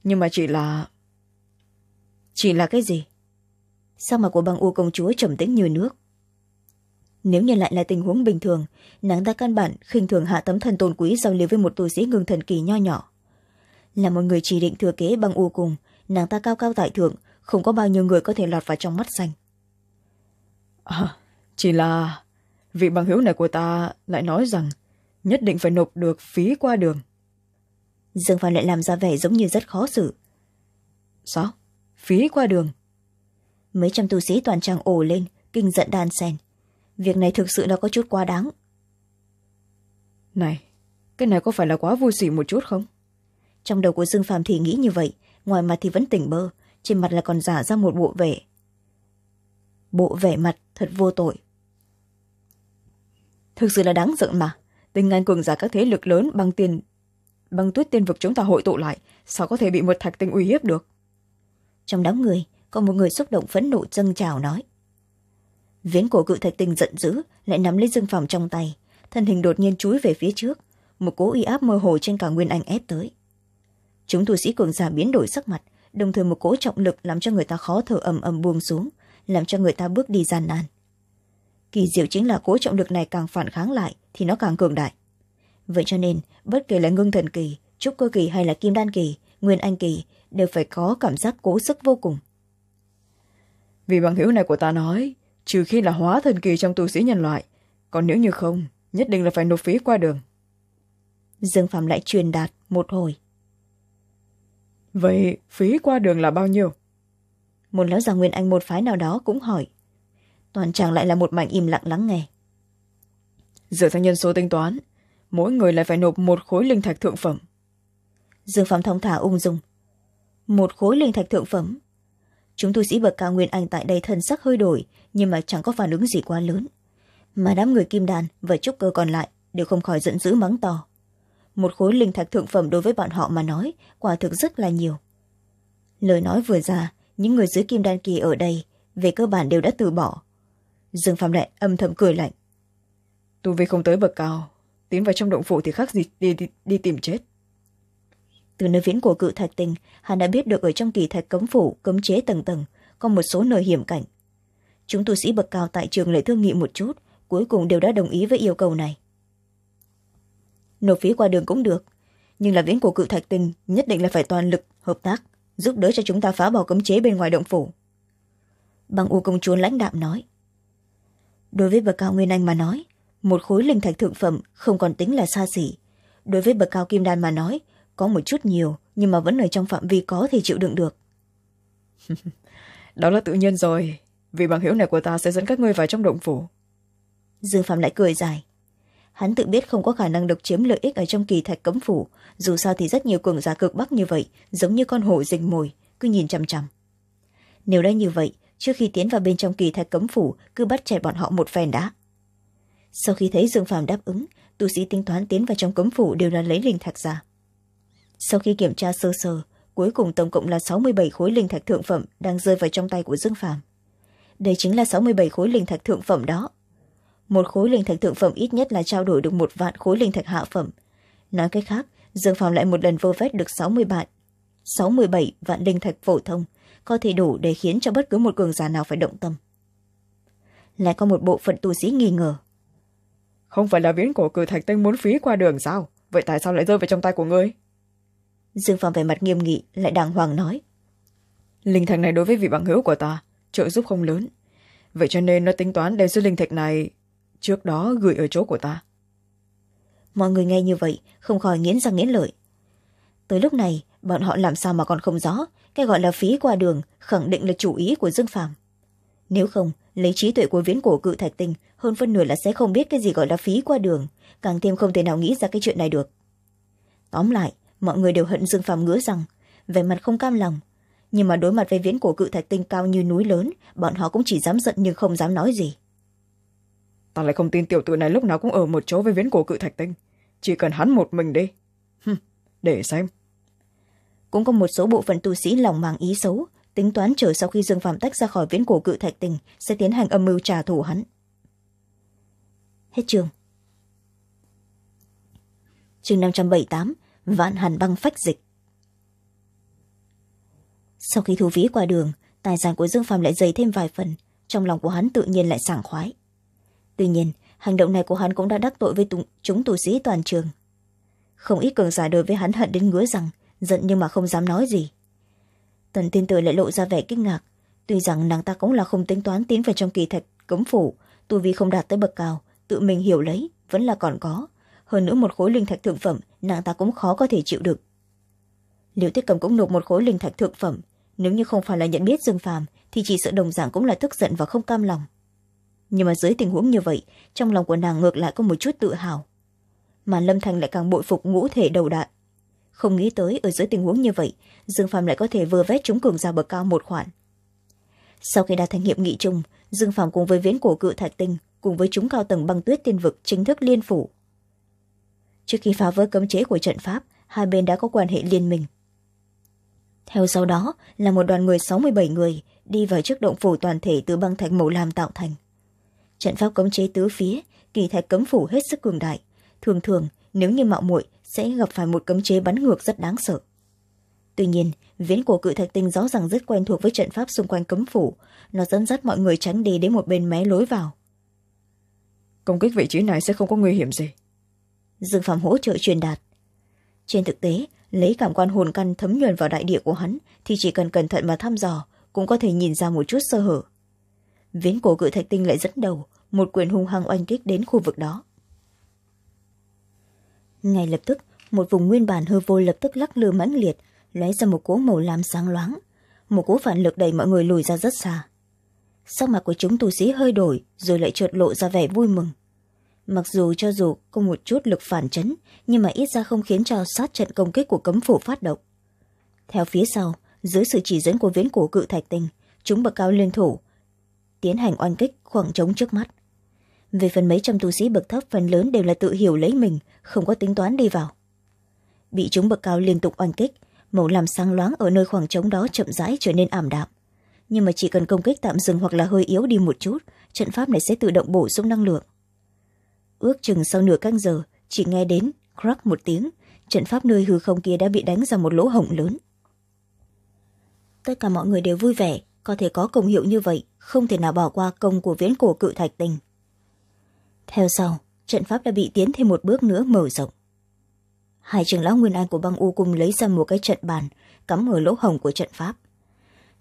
nhưng mà chỉ là chỉ là cái gì sao mà của băng u công chúa trầm tĩnh như nước nếu nhìn lại là tình huống bình thường nàng ta căn bản khinh thường hạ tấm thần tôn quý giao lưu với một tu sĩ ngưng thần kỳ nho nhỏ là một người chỉ định thừa kế băng u cùng nàng ta cao cao tại thượng không có bao nhiêu người có thể lọt vào trong mắt xanh à, chỉ là vị bằng hữu này của ta lại nói rằng nhất định phải nộp được phí qua đường dương phan lại làm ra vẻ giống như rất khó xử sao phí qua đường mấy trăm tu sĩ toàn trang ổ lên kinh giận đan sen việc này thực sự đã có chút quá đáng này cái này có phải là quá vui xỉ một chút không trong đầu của dương phàm thì nghĩ như vậy ngoài mặt thì vẫn tỉnh bơ trên mặt là còn giả ra một bộ vẻ bộ vẻ mặt thật vô tội thực sự là đáng giận mà tình anh cường giả các thế lực lớn bằng tiền băng tuyết tiên vực chúng ta hội tụ lại sao có thể bị một thạch tinh uy hiếp được trong đám người có một người xúc động phẫn nộ dâng trào nói viễn cổ cự thạch tinh giận dữ lại nắm lấy dương phàm trong tay thân hình đột nhiên chúi về phía trước một cố uy áp mơ hồ trên cả nguyên anh ép tới chúng tu sĩ cường giả biến đổi sắc mặt đồng thời một cố trọng lực làm cho người ta khó thở ầm ầm buông xuống làm cho người ta bước đi gian nan kỳ diệu chính là cố trọng lực này càng phản kháng lại thì nó càng cường đại vậy cho nên bất kể là ngưng thần kỳ trúc cơ kỳ hay là kim đan kỳ nguyên anh kỳ đều phải có cảm giác cố sức vô cùng vì bằng hữu này của ta nói trừ khi là hóa thần kỳ trong tu sĩ nhân loại còn nếu như không nhất định là phải nộp phí qua đường dương phạm lại truyền đạt một hồi vậy phí qua đường là bao nhiêu một lão già nguyên anh một phái nào đó cũng hỏi toàn chàng lại là một mảnh im lặng lắng nghe dựa theo nhân số tính toán mỗi người lại phải nộp một khối linh thạch thượng phẩm dương phạm thông thả ung dung một khối linh thạch thượng phẩm chúng tu sĩ bậc cao nguyên anh tại đây thân sắc hơi đổi nhưng mà chẳng có phản ứng gì quá lớn mà đám người kim đàn và trúc cơ còn lại đều không khỏi giận dữ mắng to một khối linh thạch thượng phẩm đối với bọn họ mà nói quả thực rất là nhiều lời nói vừa ra những người dưới kim đan kỳ ở đây về cơ bản đều đã từ bỏ dương phạm lại âm thầm cười lạnh tu vi không tới bậc cao tiến vào trong động phủ thì khác gì đi, đi, đi tìm chết từ nơi viễn của cự thạch tình hắn đã biết được ở trong kỳ thạch cấm phủ cấm chế tầng tầng có một số nơi hiểm cảnh chúng tu sĩ bậc cao tại trường lại thương nghị một chút cuối cùng đều đã đồng ý với yêu cầu này nộp phí qua đường cũng được nhưng là viễn của cự thạch tình nhất định là phải toàn lực hợp tác giúp đỡ cho chúng ta phá bỏ cấm chế bên ngoài động phủ bằng u công chúa lãnh đạm nói đối với bậc cao nguyên anh mà nói một khối linh thạch thượng phẩm không còn tính là xa xỉ đối với bậc cao kim đan mà nói có một chút nhiều nhưng mà vẫn ở trong phạm vi có thể chịu đựng được (laughs) đó là tự nhiên rồi vì bằng hiểu này của ta sẽ dẫn các ngươi vào trong động phủ dương phạm lại cười dài hắn tự biết không có khả năng độc chiếm lợi ích ở trong kỳ thạch cấm phủ dù sao thì rất nhiều cường giả cực bắc như vậy giống như con hổ rình mồi cứ nhìn chằm chằm nếu đã như vậy trước khi tiến vào bên trong kỳ thạch cấm phủ cứ bắt chạy bọn họ một phen đã sau khi thấy dương phàm đáp ứng tu sĩ tính toán tiến vào trong cấm phủ đều là lấy linh thạch giả. sau khi kiểm tra sơ sơ cuối cùng tổng cộng là sáu mươi bảy khối linh thạch thượng phẩm đang rơi vào trong tay của dương phàm đây chính là sáu mươi bảy khối linh thạch thượng phẩm đó một khối linh thạch thượng phẩm ít nhất là trao đổi được một vạn khối linh thạch hạ phẩm nói cách khác dương phàm lại một lần vô vét được sáu mươi bạn sáu mươi bảy vạn linh thạch phổ thông có thể đủ để khiến cho bất cứ một cường giả nào phải động tâm lại có một bộ phận tu sĩ nghi ngờ không phải là viễn cổ cử thạch tinh muốn phí qua đường sao vậy tại sao lại rơi vào trong tay của ngươi dương phạm về mặt nghiêm nghị lại đàng hoàng nói linh thạch này đối với vị bằng hữu của ta trợ giúp không lớn vậy cho nên nó tính toán đem xuất linh thạch này trước đó gửi ở chỗ của ta mọi người nghe như vậy không khỏi nghiến ra nghiến lợi tới lúc này bọn họ làm sao mà còn không rõ cái gọi là phí qua đường khẳng định là chủ ý của dương phạm nếu không lấy trí tuệ của viễn cổ cự thạch tinh hơn phân nửa là sẽ không biết cái gì gọi là phí qua đường càng thêm không thể nào nghĩ ra cái chuyện này được tóm lại mọi người đều hận dương phàm ngứa rằng vẻ mặt không cam lòng nhưng mà đối mặt với viễn cổ cự thạch tinh cao như núi lớn bọn họ cũng chỉ dám giận nhưng không dám nói gì ta lại không tin tiểu tự này lúc nào cũng ở một chỗ với viễn cổ cự thạch tinh chỉ cần hắn một mình đi Hừm, để xem cũng có một số bộ phận tu sĩ lòng màng ý xấu tính toán chờ sau khi dương phạm tách ra khỏi viễn cổ cự thạch tình sẽ tiến hành âm mưu trả thù hắn hết trường trường năm trăm bảy tám vạn hàn băng phách dịch sau khi thu phí qua đường tài sản của dương phạm lại dày thêm vài phần trong lòng của hắn tự nhiên lại sảng khoái tuy nhiên hành động này của hắn cũng đã đắc tội với chúng tù sĩ toàn trường không ít cường giả đối với hắn hận đến ngứa rằng giận nhưng mà không dám nói gì tần thiên tử lại lộ ra vẻ kinh ngạc tuy rằng nàng ta cũng là không tính toán tiến vào trong kỳ thạch cấm phủ tu vi không đạt tới bậc cao tự mình hiểu lấy vẫn là còn có hơn nữa một khối linh thạch thượng phẩm nàng ta cũng khó có thể chịu được liệu tiết cầm cũng nộp một khối linh thạch thượng phẩm nếu như không phải là nhận biết dương phàm thì chỉ sợ đồng giảng cũng là tức giận và không cam lòng nhưng mà dưới tình huống như vậy trong lòng của nàng ngược lại có một chút tự hào mà lâm thành lại càng bội phục ngũ thể đầu đại không nghĩ tới ở dưới tình huống như vậy dương phạm lại có thể vừa vét chúng cường ra bậc cao một khoản sau khi đạt thành hiệp nghị chung dương phạm cùng với viễn cổ cự thạch tinh cùng với chúng cao tầng băng tuyết tiên vực chính thức liên phủ trước khi phá vỡ cấm chế của trận pháp hai bên đã có quan hệ liên minh theo sau đó là một đoàn người sáu mươi bảy người đi vào trước động phủ toàn thể từ băng thạch màu lam tạo thành trận pháp cấm chế tứ phía kỳ thạch cấm phủ hết sức cường đại thường thường nếu như mạo muội sẽ gặp phải một cấm chế bắn ngược rất đáng sợ tuy nhiên viễn cổ cự thạch tinh rõ ràng rất quen thuộc với trận pháp xung quanh cấm phủ nó dẫn dắt mọi người tránh đi đến một bên mé lối vào công kích vị trí này sẽ không có nguy hiểm gì dương phạm hỗ trợ truyền đạt trên thực tế lấy cảm quan hồn căn thấm nhuần vào đại địa của hắn thì chỉ cần cẩn thận mà thăm dò cũng có thể nhìn ra một chút sơ hở viễn cổ cự thạch tinh lại dẫn đầu một quyền hung hăng oanh kích đến khu vực đó ngay lập tức một vùng nguyên bản hư vô lập tức lắc lư mãnh liệt lóe ra một cỗ màu lam sáng loáng một cỗ phản lực đẩy mọi người lùi ra rất xa sắc mặt của chúng tu sĩ hơi đổi rồi lại trượt lộ ra vẻ vui mừng mặc dù cho dù có một chút lực phản chấn nhưng mà ít ra không khiến cho sát trận công kích của cấm phủ phát động theo phía sau dưới sự chỉ dẫn của viễn cổ cự thạch tinh chúng bậc cao liên thủ tiến hành oanh kích khoảng trống trước mắt về phần mấy trăm tu sĩ bậc thấp phần lớn đều là tự hiểu lấy mình không có tính toán đi vào bị chúng bậc cao liên tục oanh kích màu làm sáng loáng ở nơi khoảng trống đó chậm rãi trở nên ảm đạm nhưng mà chỉ cần công kích tạm dừng hoặc là hơi yếu đi một chút trận pháp này sẽ tự động bổ sung năng lượng ước chừng sau nửa canh giờ chỉ nghe đến crack một tiếng trận pháp nơi hư không kia đã bị đánh ra một lỗ hổng lớn tất cả mọi người đều vui vẻ có thể có công hiệu như vậy không thể nào bỏ qua công của viễn cổ cự thạch tình theo sau trận pháp đã bị tiến thêm một bước nữa mở rộng hai trường lão nguyên an của băng u cùng lấy ra một cái trận bàn cắm ở lỗ hồng của trận pháp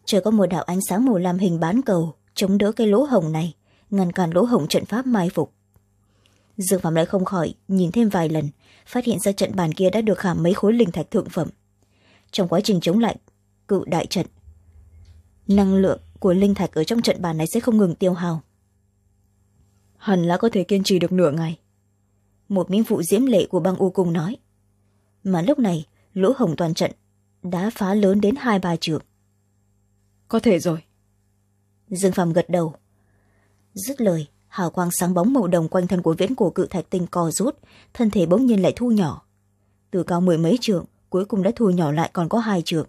trời có một đạo ánh sáng màu làm hình bán cầu chống đỡ cái lỗ hồng này ngăn cản lỗ hồng trận pháp mai phục dương phạm lại không khỏi nhìn thêm vài lần phát hiện ra trận bàn kia đã được khảm mấy khối linh thạch thượng phẩm trong quá trình chống lại cựu đại trận năng lượng của linh thạch ở trong trận bàn này sẽ không ngừng tiêu hao hẳn là có thể kiên trì được nửa ngày một miếng vụ diễm lệ của băng u cung nói mà lúc này lỗ hồng toàn trận đã phá lớn đến hai ba trường có thể rồi dương phàm gật đầu dứt lời hào quang sáng bóng màu đồng quanh thân của viễn cổ cự thạch tinh co rút thân thể bỗng nhiên lại thu nhỏ từ cao mười mấy trường cuối cùng đã thu nhỏ lại còn có hai trường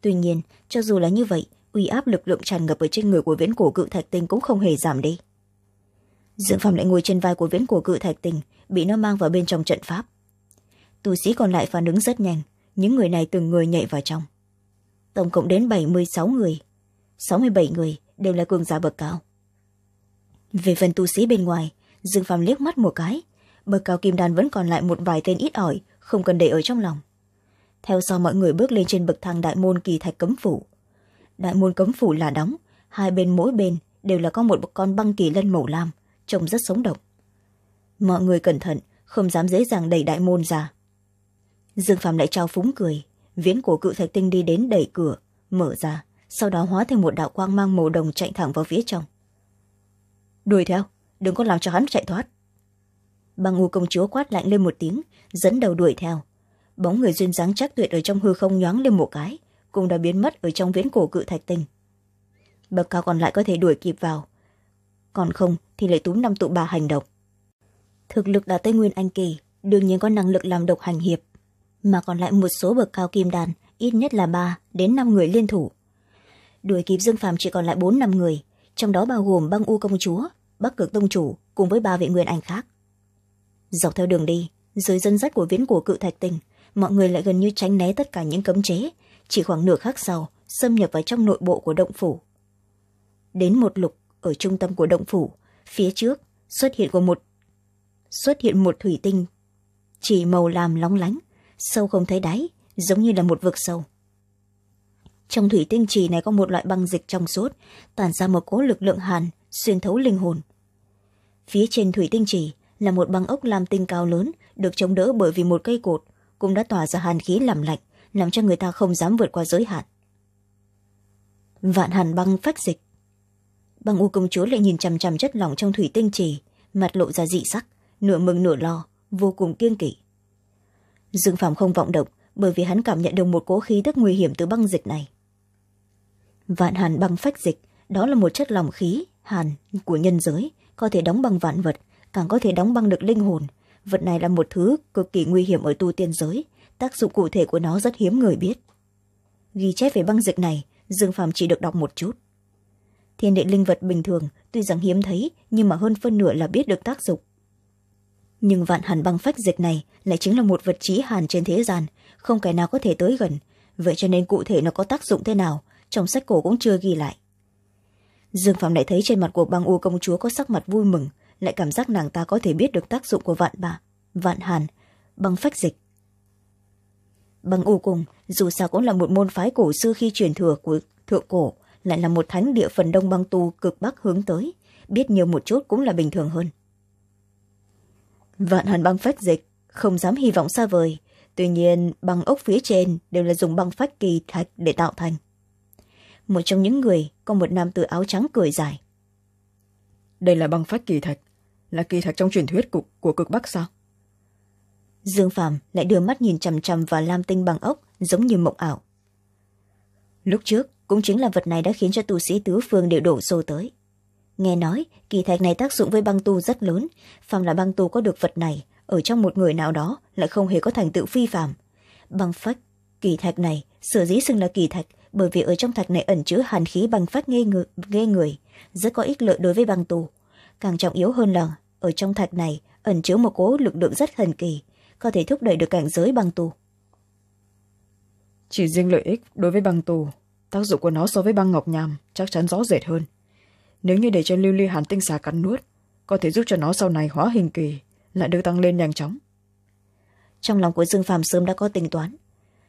tuy nhiên cho dù là như vậy uy áp lực lượng tràn ngập ở trên người của viễn cổ cự thạch tinh cũng không hề giảm đi dương phòng lại ngồi trên vai của viễn cổ cự thạch tình bị nó mang vào bên trong trận pháp tu sĩ còn lại phản ứng rất nhanh những người này từng người nhảy vào trong tổng cộng đến bảy mươi sáu người sáu mươi bảy người đều là cường giả bậc cao về phần tu sĩ bên ngoài dương phàm liếc mắt một cái bậc cao kim đan vẫn còn lại một vài tên ít ỏi không cần để ở trong lòng theo sau mọi người bước lên trên bậc thang đại môn kỳ thạch cấm phủ đại môn cấm phủ là đóng hai bên mỗi bên đều là có một con băng kỳ lân màu lam trông rất sống động mọi người cẩn thận không dám dễ dàng đẩy đại môn ra dương phạm lại trao phúng cười viễn cổ cự thạch tinh đi đến đẩy cửa mở ra sau đó hóa thành một đạo quang mang màu đồng chạy thẳng vào phía trong đuổi theo đừng có làm cho hắn chạy thoát băng u công chúa quát lạnh lên một tiếng dẫn đầu đuổi theo bóng người duyên dáng chắc tuyệt ở trong hư không nhoáng lên một cái cũng đã biến mất ở trong viễn cổ cự thạch tinh bậc cao còn lại có thể đuổi kịp vào còn không thì lại túm năm tụ bà hành động thực lực đã tới nguyên anh kỳ đương nhiên có năng lực làm độc hành hiệp mà còn lại một số bậc cao kim đàn ít nhất là ba đến năm người liên thủ đuổi kịp dương phàm chỉ còn lại bốn năm người trong đó bao gồm băng u công chúa bắc cực tông chủ cùng với ba vị nguyên anh khác dọc theo đường đi dưới dân dắt của viễn của cự thạch tình mọi người lại gần như tránh né tất cả những cấm chế chỉ khoảng nửa khắc sau xâm nhập vào trong nội bộ của động phủ đến một lục ở trung tâm của động phủ phía trước xuất hiện của một xuất hiện một thủy tinh chỉ màu làm lóng lánh sâu không thấy đáy giống như là một vực sâu trong thủy tinh trì này có một loại băng dịch trong suốt tản ra một cố lực lượng hàn xuyên thấu linh hồn phía trên thủy tinh trì là một băng ốc làm tinh cao lớn được chống đỡ bởi vì một cây cột cũng đã tỏa ra hàn khí làm lạnh làm cho người ta không dám vượt qua giới hạn vạn hàn băng phách dịch bằng u công chúa lại nhìn chằm chằm chất lỏng trong thủy tinh trì mặt lộ ra dị sắc nửa mừng nửa lo vô cùng kiêng kỵ dương phàm không vọng động bởi vì hắn cảm nhận được một cỗ khí tức nguy hiểm từ băng dịch này vạn hàn băng phách dịch đó là một chất lỏng khí hàn của nhân giới có thể đóng băng vạn vật càng có thể đóng băng được linh hồn vật này là một thứ cực kỳ nguy hiểm ở tu tiên giới tác dụng cụ thể của nó rất hiếm người biết ghi chép về băng dịch này dương phàm chỉ được đọc một chút thiên địa linh vật bình thường tuy rằng hiếm thấy nhưng mà hơn phân nửa là biết được tác dụng nhưng vạn hàn băng phách dịch này lại chính là một vật trí hàn trên thế gian không kẻ nào có thể tới gần vậy cho nên cụ thể nó có tác dụng thế nào trong sách cổ cũng chưa ghi lại dương phạm lại thấy trên mặt của băng u công chúa có sắc mặt vui mừng lại cảm giác nàng ta có thể biết được tác dụng của vạn bà vạn hàn băng phách dịch băng u cùng dù sao cũng là một môn phái cổ xưa khi truyền thừa của thượng cổ lại là một thánh địa phần đông băng tu cực bắc hướng tới biết nhiều một chút cũng là bình thường hơn vạn hàn băng phách dịch không dám hy vọng xa vời tuy nhiên băng ốc phía trên đều là dùng băng phách kỳ thạch để tạo thành một trong những người có một nam tử áo trắng cười dài đây là băng phách kỳ thạch là kỳ thạch trong truyền thuyết của, của cực bắc sao dương phàm lại đưa mắt nhìn chằm chằm vào lam tinh băng ốc giống như mộng ảo lúc trước cũng chính là vật này đã khiến cho tu sĩ tứ phương đều đổ xô tới nghe nói kỳ thạch này tác dụng với băng tu rất lớn phàm là băng tu có được vật này ở trong một người nào đó lại không hề có thành tựu phi phàm băng phách kỳ thạch này sở dĩ xưng là kỳ thạch bởi vì ở trong thạch này ẩn chứa hàn khí băng phách ghê người, ghê người rất có ích lợi đối với băng tu. càng trọng yếu hơn là ở trong thạch này ẩn chứa một cố lực lượng rất thần kỳ có thể thúc đẩy được cảnh giới băng tu. chỉ riêng lợi ích đối với băng tù tác dụng của nó so với băng ngọc nhàm chắc chắn rõ rệt hơn nếu như để cho lưu ly hàn tinh xà cắn nuốt có thể giúp cho nó sau này hóa hình kỳ lại được tăng lên nhanh chóng trong lòng của dương phàm sớm đã có tính toán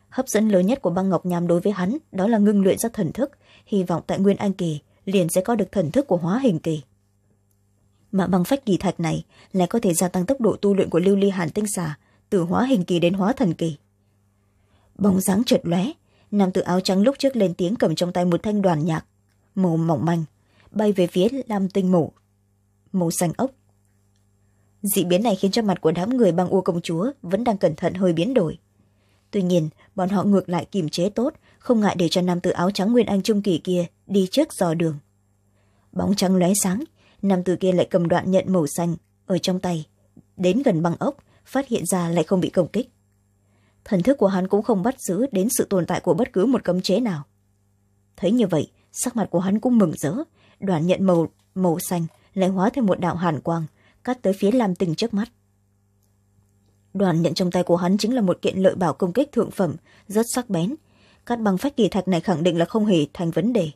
hấp dẫn lớn nhất của băng ngọc nham đối với hắn đó là ngưng luyện ra thần thức hy vọng tại nguyên an kỳ liền sẽ có được thần thức của hóa hình kỳ mà băng phách kỳ thạch này lại có thể gia tăng tốc độ tu luyện của lưu ly hàn tinh xà từ hóa hình kỳ đến hóa thần kỳ bóng dáng chợt lóe nam tử áo trắng lúc trước lên tiếng cầm trong tay một thanh đoàn nhạc màu mỏng manh bay về phía lam tinh mổ màu xanh ốc dị biến này khiến cho mặt của đám người băng u công chúa vẫn đang cẩn thận hơi biến đổi tuy nhiên bọn họ ngược lại kiềm chế tốt không ngại để cho nam tử áo trắng nguyên anh trung kỳ kia đi trước dò đường bóng trắng lóe sáng nam tử kia lại cầm đoạn nhận màu xanh ở trong tay đến gần băng ốc phát hiện ra lại không bị công kích thần thức của hắn cũng không bắt giữ đến sự tồn tại của bất cứ một cấm chế nào thấy như vậy sắc mặt của hắn cũng mừng rỡ đoàn nhận màu màu xanh lại hóa thành một đạo hàn quang cắt tới phía lam tinh trước mắt đoàn nhận trong tay của hắn chính là một kiện lợi bảo công kích thượng phẩm rất sắc bén cắt bằng phách kỳ thạch này khẳng định là không hề thành vấn đề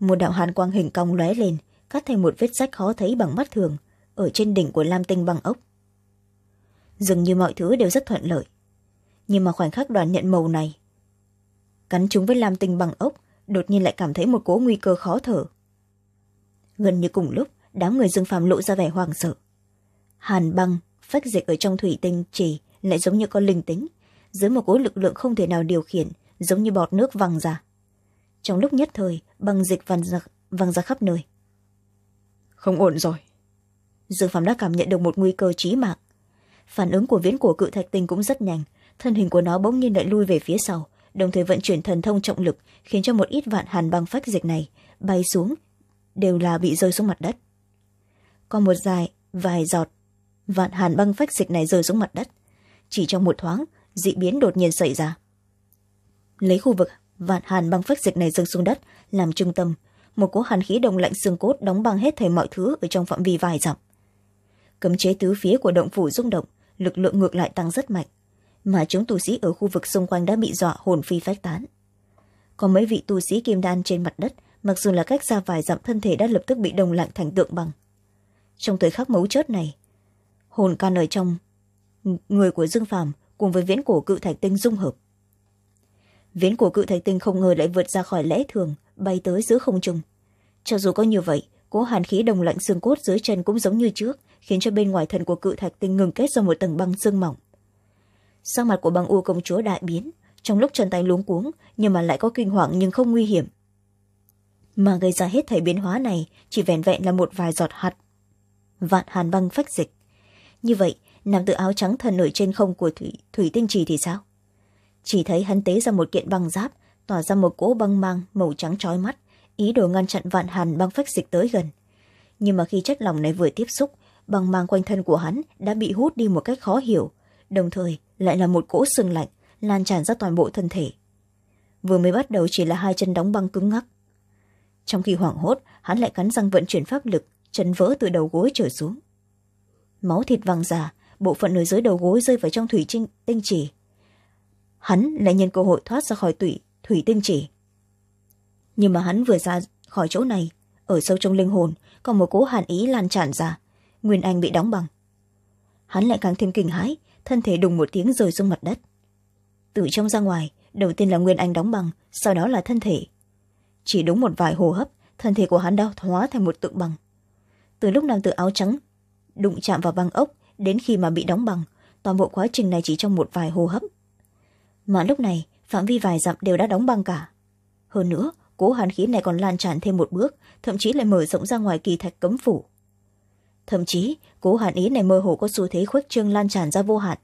một đạo hàn quang hình cong lóe lên cắt thành một vết rách khó thấy bằng mắt thường ở trên đỉnh của lam tinh bằng ốc dường như mọi thứ đều rất thuận lợi nhưng mà khoảnh khắc đoàn nhận màu này cắn chúng với lam tinh bằng ốc đột nhiên lại cảm thấy một cố nguy cơ khó thở gần như cùng lúc đám người dương phàm lộ ra vẻ hoảng sợ hàn băng phách dịch ở trong thủy tinh chỉ lại giống như con linh tính dưới một cố lực lượng không thể nào điều khiển giống như bọt nước văng ra trong lúc nhất thời băng dịch văng ra, văng ra khắp nơi không ổn rồi dương phàm đã cảm nhận được một nguy cơ trí mạng phản ứng của viễn của cự thạch tinh cũng rất nhanh thân hình của nó bỗng nhiên lại lui về phía sau đồng thời vận chuyển thần thông trọng lực khiến cho một ít vạn hàn băng phách dịch này bay xuống đều là bị rơi xuống mặt đất còn một dài vài giọt vạn hàn băng phách dịch này rơi xuống mặt đất chỉ trong một thoáng dị biến đột nhiên xảy ra lấy khu vực vạn hàn băng phách dịch này dâng xuống đất làm trung tâm một cỗ hàn khí đông lạnh xương cốt đóng băng hết thảy mọi thứ ở trong phạm vi vài dặm cấm chế tứ phía của động phủ rung động lực lượng ngược lại tăng rất mạnh mà chúng tu sĩ ở khu vực xung quanh đã bị dọa hồn phi phách tán có mấy vị tu sĩ kim đan trên mặt đất mặc dù là cách xa vài dặm thân thể đã lập tức bị đồng lạnh thành tượng bằng trong thời khắc mấu chốt này hồn can nơi trong người của dương phàm cùng với viễn cổ cự thạch tinh dung hợp viễn cổ cự thạch tinh không ngờ lại vượt ra khỏi lẽ thường bay tới giữa không trung cho dù có như vậy cố hàn khí đồng lạnh xương cốt dưới chân cũng giống như trước khiến cho bên ngoài thần của cự thạch tinh ngừng kết ra một tầng băng xương mỏng sắc mặt của băng u công chúa đại biến trong lúc chân tay luống cuống nhưng mà lại có kinh hoàng nhưng không nguy hiểm mà gây ra hết thảy biến hóa này chỉ vẻn vẹn là một vài giọt hạt vạn hàn băng phách dịch như vậy nằm tự áo trắng thần nổi trên không của thủy, thủy tinh trì thì sao chỉ thấy hắn tế ra một kiện băng giáp tỏa ra một cỗ băng mang màu trắng trói mắt ý đồ ngăn chặn vạn hàn băng phách dịch tới gần nhưng mà khi chất lỏng này vừa tiếp xúc băng mang quanh thân của hắn đã bị hút đi một cách khó hiểu đồng thời lại là một cỗ sừng lạnh lan tràn ra toàn bộ thân thể vừa mới bắt đầu chỉ là hai chân đóng băng cứng ngắc trong khi hoảng hốt hắn lại cắn răng vận chuyển pháp lực chân vỡ từ đầu gối trở xuống máu thịt văng già bộ phận nơi dưới đầu gối rơi vào trong thủy trinh, tinh trì hắn lại nhân cơ hội thoát ra khỏi tủy, thủy tinh trì nhưng mà hắn vừa ra khỏi chỗ này ở sâu trong linh hồn còn một cố hàn ý lan tràn ra nguyên anh bị đóng bằng hắn lại càng thêm kinh hãi thân thể đùng một tiếng rơi xuống mặt đất từ trong ra ngoài đầu tiên là nguyên anh đóng băng sau đó là thân thể chỉ đúng một vài hồ hấp thân thể của hắn đau hóa thành một tượng bằng từ lúc nam tự áo trắng đụng chạm vào băng ốc đến khi mà bị đóng bằng toàn bộ quá trình này chỉ trong một vài hô hấp mà lúc này phạm vi vài dặm đều đã đóng băng cả hơn nữa cố hàn khí này còn lan tràn thêm một bước thậm chí lại mở rộng ra ngoài kỳ thạch cấm phủ thậm chí cố hạn ý này mơ hồ có xu thế khuếch trương lan tràn ra vô hạn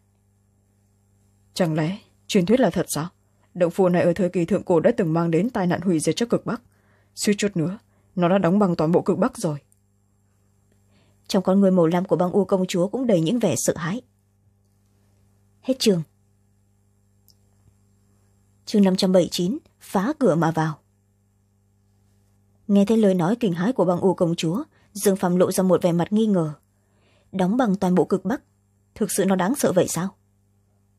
chẳng lẽ truyền thuyết là thật sao động phù này ở thời kỳ thượng cổ đã từng mang đến tai nạn hủy diệt cho cực bắc suy chút nữa nó đã đóng bằng toàn bộ cực bắc rồi trong con người màu lam của băng u công chúa cũng đầy những vẻ sợ hãi hết trường chương năm trăm bảy chín phá cửa mà vào nghe thấy lời nói kinh hãi của băng u công chúa dương phàm lộ ra một vẻ mặt nghi ngờ đóng bằng toàn bộ cực bắc thực sự nó đáng sợ vậy sao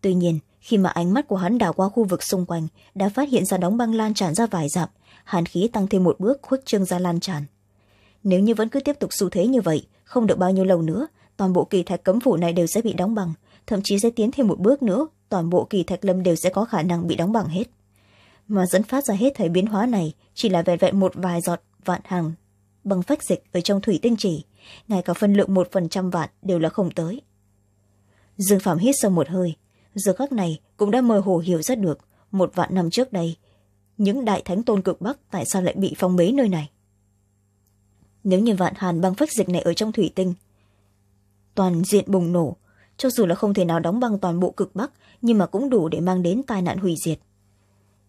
tuy nhiên khi mà ánh mắt của hắn đào qua khu vực xung quanh đã phát hiện ra đóng băng lan tràn ra vài dặm hàn khí tăng thêm một bước khuếch trương ra lan tràn nếu như vẫn cứ tiếp tục xu thế như vậy không được bao nhiêu lâu nữa toàn bộ kỳ thạch cấm phủ này đều sẽ bị đóng bằng thậm chí sẽ tiến thêm một bước nữa toàn bộ kỳ thạch lâm đều sẽ có khả năng bị đóng bằng hết mà dẫn phát ra hết thời biến hóa này chỉ là vẹn vẹn một vài giọt vạn hàng bằng phách dịch ở trong thủy tinh chỉ ngay cả phân lượng một phần trăm vạn đều là không tới dương phạm hít sâu một hơi giờ khắc này cũng đã mơ hồ hiểu rất được một vạn năm trước đây những đại thánh tôn cực bắc tại sao lại bị phong bế nơi này nếu như vạn hàn băng phách dịch này ở trong thủy tinh toàn diện bùng nổ cho dù là không thể nào đóng băng toàn bộ cực bắc nhưng mà cũng đủ để mang đến tai nạn hủy diệt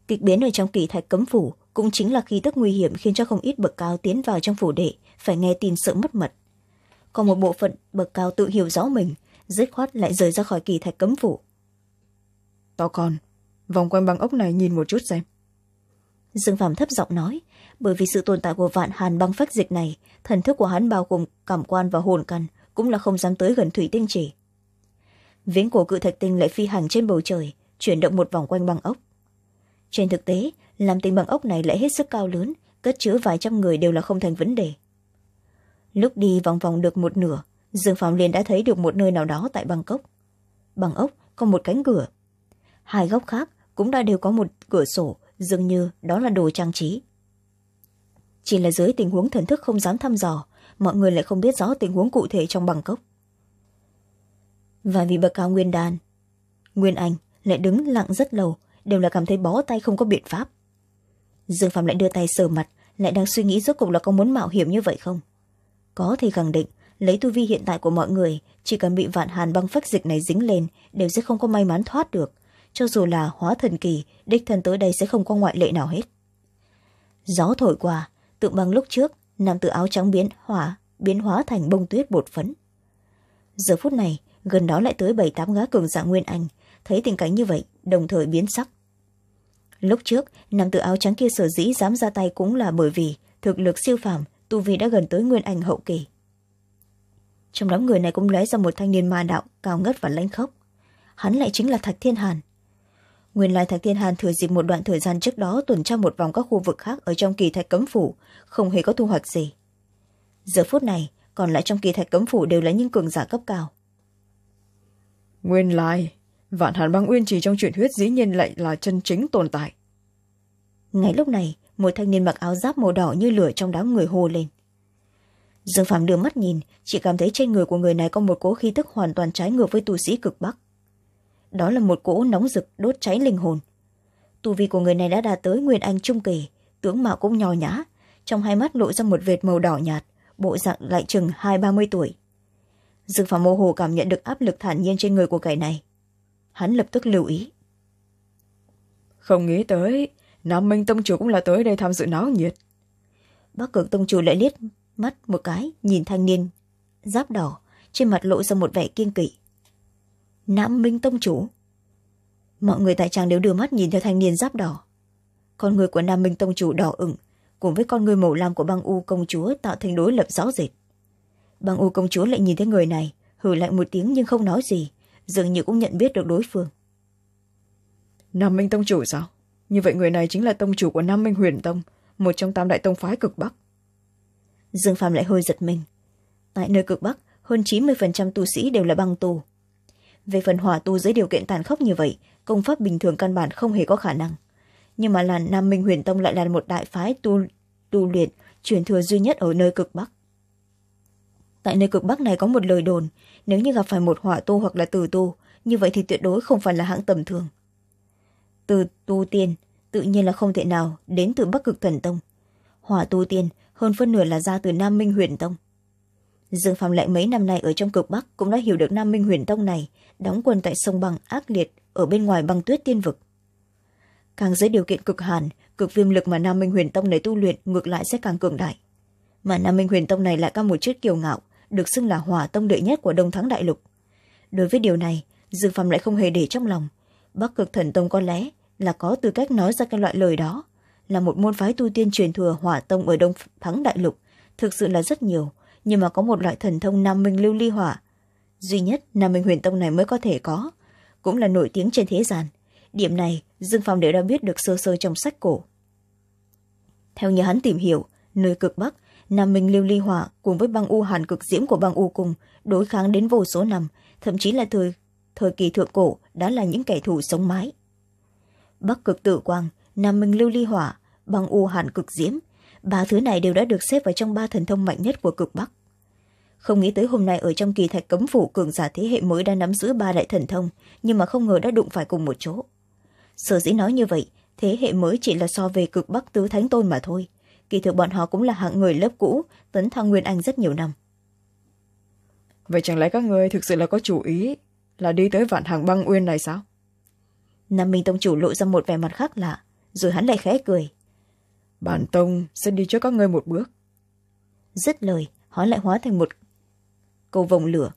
kịch biến ở trong kỳ thạch cấm phủ cũng chính là khi tức nguy hiểm khiến cho không ít bậc cao tiến vào trong phủ đệ phải nghe tin sợ mất mật còn một bộ phận bậc cao tự hiểu rõ mình dứt khoát lại rời ra khỏi kỳ thạch cấm phủ to con vòng quanh băng ốc này nhìn một chút xem dương Phạm thấp giọng nói bởi vì sự tồn tại của vạn hàn băng phách dịch này thần thức của hắn bao gồm cảm quan và hồn căn cũng là không dám tới gần thủy tinh chỉ viếng cổ cự thạch tinh lại phi hành trên bầu trời chuyển động một vòng quanh băng ốc trên thực tế làm tình bằng ốc này lại hết sức cao lớn cất chứa vài trăm người đều là không thành vấn đề lúc đi vòng vòng được một nửa dương phạm liền đã thấy được một nơi nào đó tại bangkok bằng ốc có một cánh cửa hai góc khác cũng đã đều có một cửa sổ dường như đó là đồ trang trí chỉ là dưới tình huống thần thức không dám thăm dò mọi người lại không biết rõ tình huống cụ thể trong bangkok và vì bậc cao nguyên đàn nguyên anh lại đứng lặng rất lâu đều là cảm thấy bó tay không có biện pháp dương phạm lại đưa tay sờ mặt lại đang suy nghĩ rốt cuộc là có muốn mạo hiểm như vậy không có thể khẳng định lấy tu vi hiện tại của mọi người chỉ cần bị vạn hàn băng phách dịch này dính lên đều sẽ không có may mắn thoát được cho dù là hóa thần kỳ đích thân tới đây sẽ không có ngoại lệ nào hết gió thổi qua tượng băng lúc trước nằm tự áo trắng biến hỏa biến hóa thành bông tuyết bột phấn giờ phút này gần đó lại tới bảy tám gã cường dạng nguyên anh thấy tình cảnh như vậy đồng thời biến sắc lúc trước nam tử áo trắng kia sở dĩ dám ra tay cũng là bởi vì thực lực siêu phàm tu vi đã gần tới nguyên ảnh hậu kỳ trong đám người này cũng lóe ra một thanh niên ma đạo cao ngất và lãnh khốc hắn lại chính là thạch thiên hàn nguyên lai thạch thiên hàn thừa dịp một đoạn thời gian trước đó tuần tra một vòng các khu vực khác ở trong kỳ thạch cấm phủ không hề có thu hoạch gì giờ phút này còn lại trong kỳ thạch cấm phủ đều là những cường giả cấp cao nguyên lai vạn hàn băng uyên trì trong truyền thuyết dĩ nhiên lại là chân chính tồn tại ngay lúc này một thanh niên mặc áo giáp màu đỏ như lửa trong đám người hô lên dương phạm đưa mắt nhìn chỉ cảm thấy trên người của người này có một cỗ khí tức hoàn toàn trái ngược với tu sĩ cực bắc đó là một cỗ nóng rực đốt cháy linh hồn tu vi của người này đã đạt tới nguyên anh trung kỳ tướng mạo cũng nho nhã trong hai mắt lộ ra một vệt màu đỏ nhạt bộ dạng lại chừng hai ba mươi tuổi dương phạm mô hồ cảm nhận được áp lực thản nhiên trên người của kẻ này hắn lập tức lưu ý không nghĩ tới nam minh tông chủ cũng là tới đây tham dự náo nhiệt bắc cực tông chủ lại liếc mắt một cái nhìn thanh niên giáp đỏ trên mặt lộ ra một vẻ kiên kỵ nam minh tông chủ mọi người tại tràng đều đưa mắt nhìn theo thanh niên giáp đỏ con người của nam minh tông chủ đỏ ửng cùng với con người màu lam của băng u công chúa tạo thành đối lập rõ rệt băng u công chúa lại nhìn thấy người này hử lạnh một tiếng nhưng không nói gì dường như cũng nhận biết được đối phương nam minh tông chủ sao như vậy người này chính là tông chủ của nam minh huyền tông một trong tam đại tông phái cực bắc dương phàm lại hơi giật mình tại nơi cực bắc hơn chín mươi tu sĩ đều là băng tù về phần hỏa tu dưới điều kiện tàn khốc như vậy công pháp bình thường căn bản không hề có khả năng nhưng mà là nam minh huyền tông lại là một đại phái tu, tu luyện truyền thừa duy nhất ở nơi cực bắc tại nơi cực bắc này có một lời đồn nếu như gặp phải một hỏa tu hoặc là tử tu như vậy thì tuyệt đối không phải là hãng tầm thường từ tu tiên tự nhiên là không thể nào đến từ bắc cực thần tông hỏa tu tiên hơn phân nửa là ra từ nam minh huyền tông dương phạm lại mấy năm nay ở trong cực bắc cũng đã hiểu được nam minh huyền tông này đóng quân tại sông bằng ác liệt ở bên ngoài băng tuyết tiên vực càng dưới điều kiện cực hàn cực viêm lực mà nam minh huyền tông này tu luyện ngược lại sẽ càng cường đại mà nam minh huyền tông này lại có một chút kiều ngạo được xưng là hỏa tông đệ nhất của đông thắng đại lục đối với điều này dương phạm lại không hề để trong lòng bắc cực thần tông có lẽ là có tư cách nói ra cái loại lời đó là một môn phái tu tiên truyền thừa hỏa tông ở đông thắng đại lục thực sự là rất nhiều nhưng mà có một loại thần thông nam minh lưu ly hỏa duy nhất nam minh huyền tông này mới có thể có cũng là nổi tiếng trên thế gian điểm này dương phong đều đã biết được sơ sơ trong sách cổ theo như hắn tìm hiểu nơi cực bắc nam minh lưu ly hỏa cùng với băng u hàn cực diễm của băng u cùng đối kháng đến vô số năm thậm chí là thời, thời kỳ thượng cổ đã là những kẻ thù sống mái bắc cực tử quang nam minh lưu ly hỏa băng u hàn cực diễm ba thứ này đều đã được xếp vào trong ba thần thông mạnh nhất của cực bắc không nghĩ tới hôm nay ở trong kỳ thạch cấm phủ cường giả thế hệ mới đã nắm giữ ba đại thần thông nhưng mà không ngờ đã đụng phải cùng một chỗ sở dĩ nói như vậy thế hệ mới chỉ là so về cực bắc tứ thánh tôn mà thôi kỳ thực bọn họ cũng là hạng người lớp cũ tấn thăng nguyên anh rất nhiều năm vậy chẳng lẽ các ngươi thực sự là có chủ ý là đi tới vạn hàng băng uyên này sao nam minh tông chủ lộ ra một vẻ mặt khác lạ rồi hắn lại khẽ cười bản tông sẽ đi trước các ngươi một bước dứt lời hắn lại hóa thành một câu vồng lửa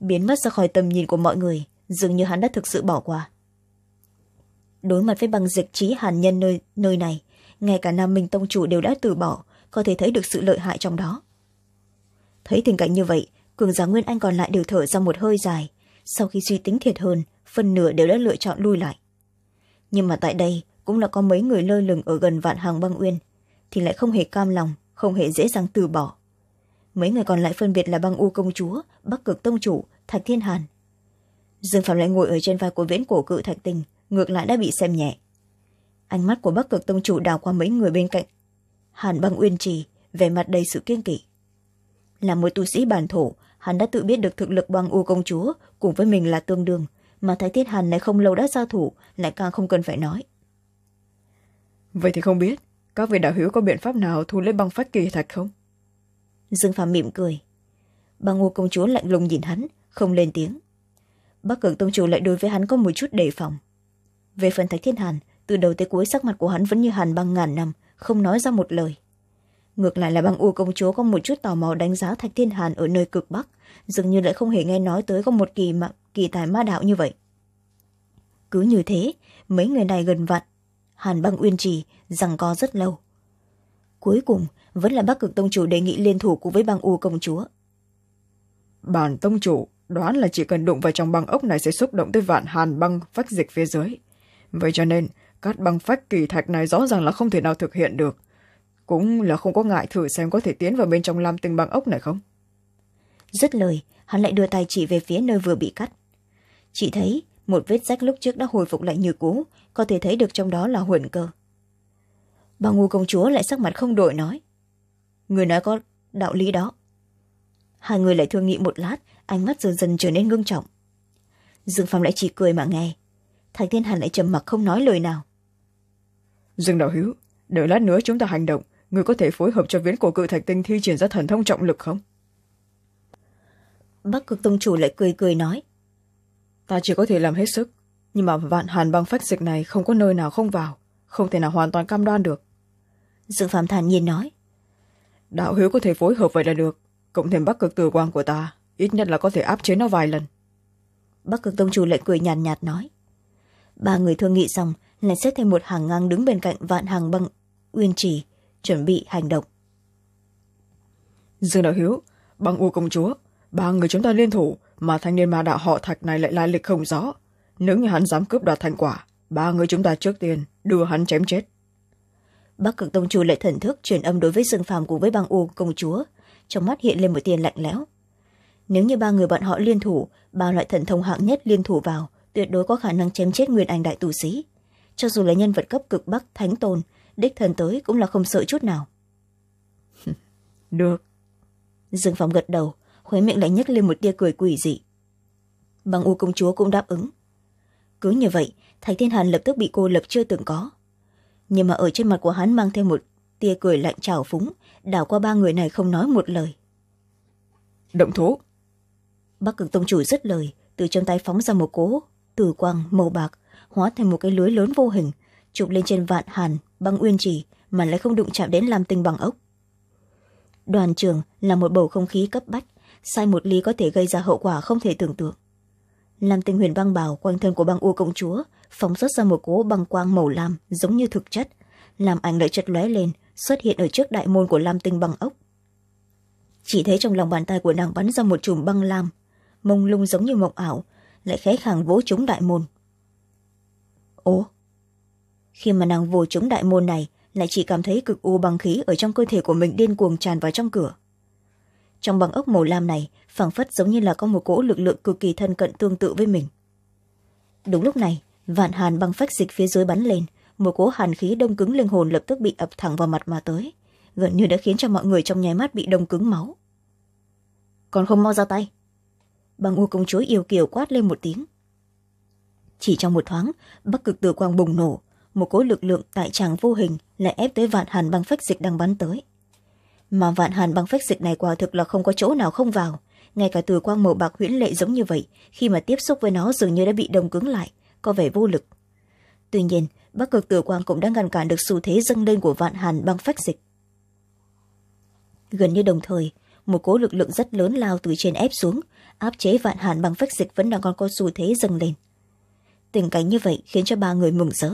biến mất ra khỏi tầm nhìn của mọi người dường như hắn đã thực sự bỏ qua đối mặt với băng dịch trí hàn nhân nơi, nơi này ngay cả nam minh tông chủ đều đã từ bỏ có thể thấy được sự lợi hại trong đó thấy tình cảnh như vậy cường giả nguyên anh còn lại đều thở ra một hơi dài sau khi suy tính thiệt hơn phần nửa đều đã lựa chọn lui lại nhưng mà tại đây cũng là có mấy người lơ lửng ở gần vạn hàng băng uyên thì lại không hề cam lòng không hề dễ dàng từ bỏ mấy người còn lại phân biệt là băng u công chúa bắc cực tông chủ thạch thiên hàn dương phạm lại ngồi ở trên vai của viễn cổ cự thạch tình ngược lại đã bị xem nhẹ ánh mắt của bắc cực tông chủ đào qua mấy người bên cạnh hàn băng uyên trì vẻ mặt đầy sự kiên kỵ là một tu sĩ bản thổ hắn đã tự biết được thực lực băng u công chúa cùng với mình là tương đương mà thái thiết hàn này không lâu đã giao thủ lại càng không cần phải nói vậy thì không biết các vị đạo hữu có biện pháp nào thu lấy băng phát kỳ thạch không dương phàm mỉm cười băng u công chúa lạnh lùng nhìn hắn không lên tiếng bắc cực tông chủ lại đối với hắn có một chút đề phòng về phần thạch thiên hàn từ đầu tới cuối sắc mặt của hắn vẫn như hàn băng ngàn năm không nói ra một lời ngược lại là băng u công chúa có một chút tò mò đánh giá thạch thiên hàn ở nơi cực bắc dường như lại không hề nghe nói tới có một kỳ, mà, kỳ tài ma đạo như vậy cứ như thế mấy người này gần vặn hàn băng uyên trì rằng co rất lâu cuối cùng vẫn là bắc cực tông chủ đề nghị liên thủ cùng với băng u công chúa bản tông chủ đoán là chỉ cần đụng vào trong băng ốc này sẽ xúc động tới vạn hàn băng vách dịch phía dưới vậy cho nên cắt băng phách kỳ thạch này rõ ràng là không thể nào thực hiện được. Cũng là không có ngại thử xem có thể tiến vào bên trong lam tinh băng ốc này không. Dứt lời, hắn lại đưa tay chỉ về phía nơi vừa bị cắt. Chị thấy một vết rách lúc trước đã hồi phục lại như cũ, có thể thấy được trong đó là huyền cơ. Bà ngu công chúa lại sắc mặt không đổi nói. Người nói có đạo lý đó. Hai người lại thương nghị một lát, ánh mắt dần dần trở nên ngưng trọng dương phong lại chỉ cười mà nghe thành thiên hàn lại trầm mặc không nói lời nào dương đạo hữu đợi lát nữa chúng ta hành động người có thể phối hợp cho viễn cổ cự thạch tinh thi triển ra thần thông trọng lực không bắc cực tông chủ lại cười cười nói ta chỉ có thể làm hết sức nhưng mà vạn hàn băng phách dịch này không có nơi nào không vào không thể nào hoàn toàn cam đoan được dương phạm thản nhiên nói đạo hữu có thể phối hợp vậy là được cộng thêm bắc cực tử quang của ta ít nhất là có thể áp chế nó vài lần bắc cực tông chủ lại cười nhàn nhạt, nhạt nói ba người thương nghị xong lại xếp thêm một hàng ngang đứng bên cạnh vạn hàng băng uyên trì chuẩn bị hành động dương đạo hiếu băng u công chúa ba người chúng ta liên thủ mà thanh niên ma đạo họ thạch này lại lai lịch không rõ nếu như hắn dám cướp đoạt thành quả ba người chúng ta trước tiên đưa hắn chém chết bắc cực tông chủ lại thần thức truyền âm đối với dương phàm cùng với băng u công chúa trong mắt hiện lên một tiền lạnh lẽo nếu như ba người bọn họ liên thủ ba loại thần thông hạng nhất liên thủ vào tuyệt đối có khả năng chém chết nguyên anh đại tù sĩ cho dù là nhân vật cấp cực bắc thánh tôn đích thần tới cũng là không sợ chút nào (laughs) được dương phong gật đầu khóe miệng lại nhấc lên một tia cười quỷ dị bằng u công chúa cũng đáp ứng cứ như vậy thạch thiên hàn lập tức bị cô lập chưa từng có nhưng mà ở trên mặt của hắn mang theo một tia cười lạnh trào phúng đảo qua ba người này không nói một lời động thố bắc cực tông chủ dứt lời từ trong tay phóng ra một cỗ tử quang màu bạc hóa thành một cái lưới lớn vô hình chụp lên trên vạn hàn băng uyên trì mà lại không đụng chạm đến lam tinh bằng ốc đoàn trường là một bầu không khí cấp bách sai một ly có thể gây ra hậu quả không thể tưởng tượng lam tinh huyền băng bảo quanh thân của băng u công chúa phóng xuất ra một cố băng quang màu lam giống như thực chất làm ảnh lại chật lóe lên xuất hiện ở trước đại môn của lam tinh băng ốc chỉ thấy trong lòng bàn tay của nàng bắn ra một chùm băng lam mông lung giống như mộng ảo lại khẽ khàng vỗ trúng đại môn ố khi mà nàng vô chống đại môn này lại chỉ cảm thấy cực u bằng khí ở trong cơ thể của mình điên cuồng tràn vào trong cửa trong bằng ốc màu lam này phảng phất giống như là có một cỗ lực lượng cực kỳ thân cận tương tự với mình đúng lúc này vạn hàn băng phách dịch phía dưới bắn lên một cỗ hàn khí đông cứng linh hồn lập tức bị ập thẳng vào mặt mà tới gần như đã khiến cho mọi người trong nháy mắt bị đông cứng máu còn không mau ra tay băng u công chúa yêu kiều quát lên một tiếng chỉ trong một thoáng bắc cực tử quang bùng nổ một cỗ lực lượng tại tràng vô hình lại ép tới vạn hàn băng phách dịch đang bắn tới mà vạn hàn băng phách dịch này quả thực là không có chỗ nào không vào ngay cả tử quang màu bạc huyễn lệ giống như vậy khi mà tiếp xúc với nó dường như đã bị đông cứng lại có vẻ vô lực tuy nhiên bắc cực tử quang cũng đã ngăn cản được xu thế dâng lên của vạn hàn băng phách dịch gần như đồng thời một cố lực lượng rất lớn lao từ trên ép xuống áp chế vạn hàn băng phách dịch vẫn đang còn có xu thế dâng lên tình cảnh như vậy khiến cho ba người mừng rỡ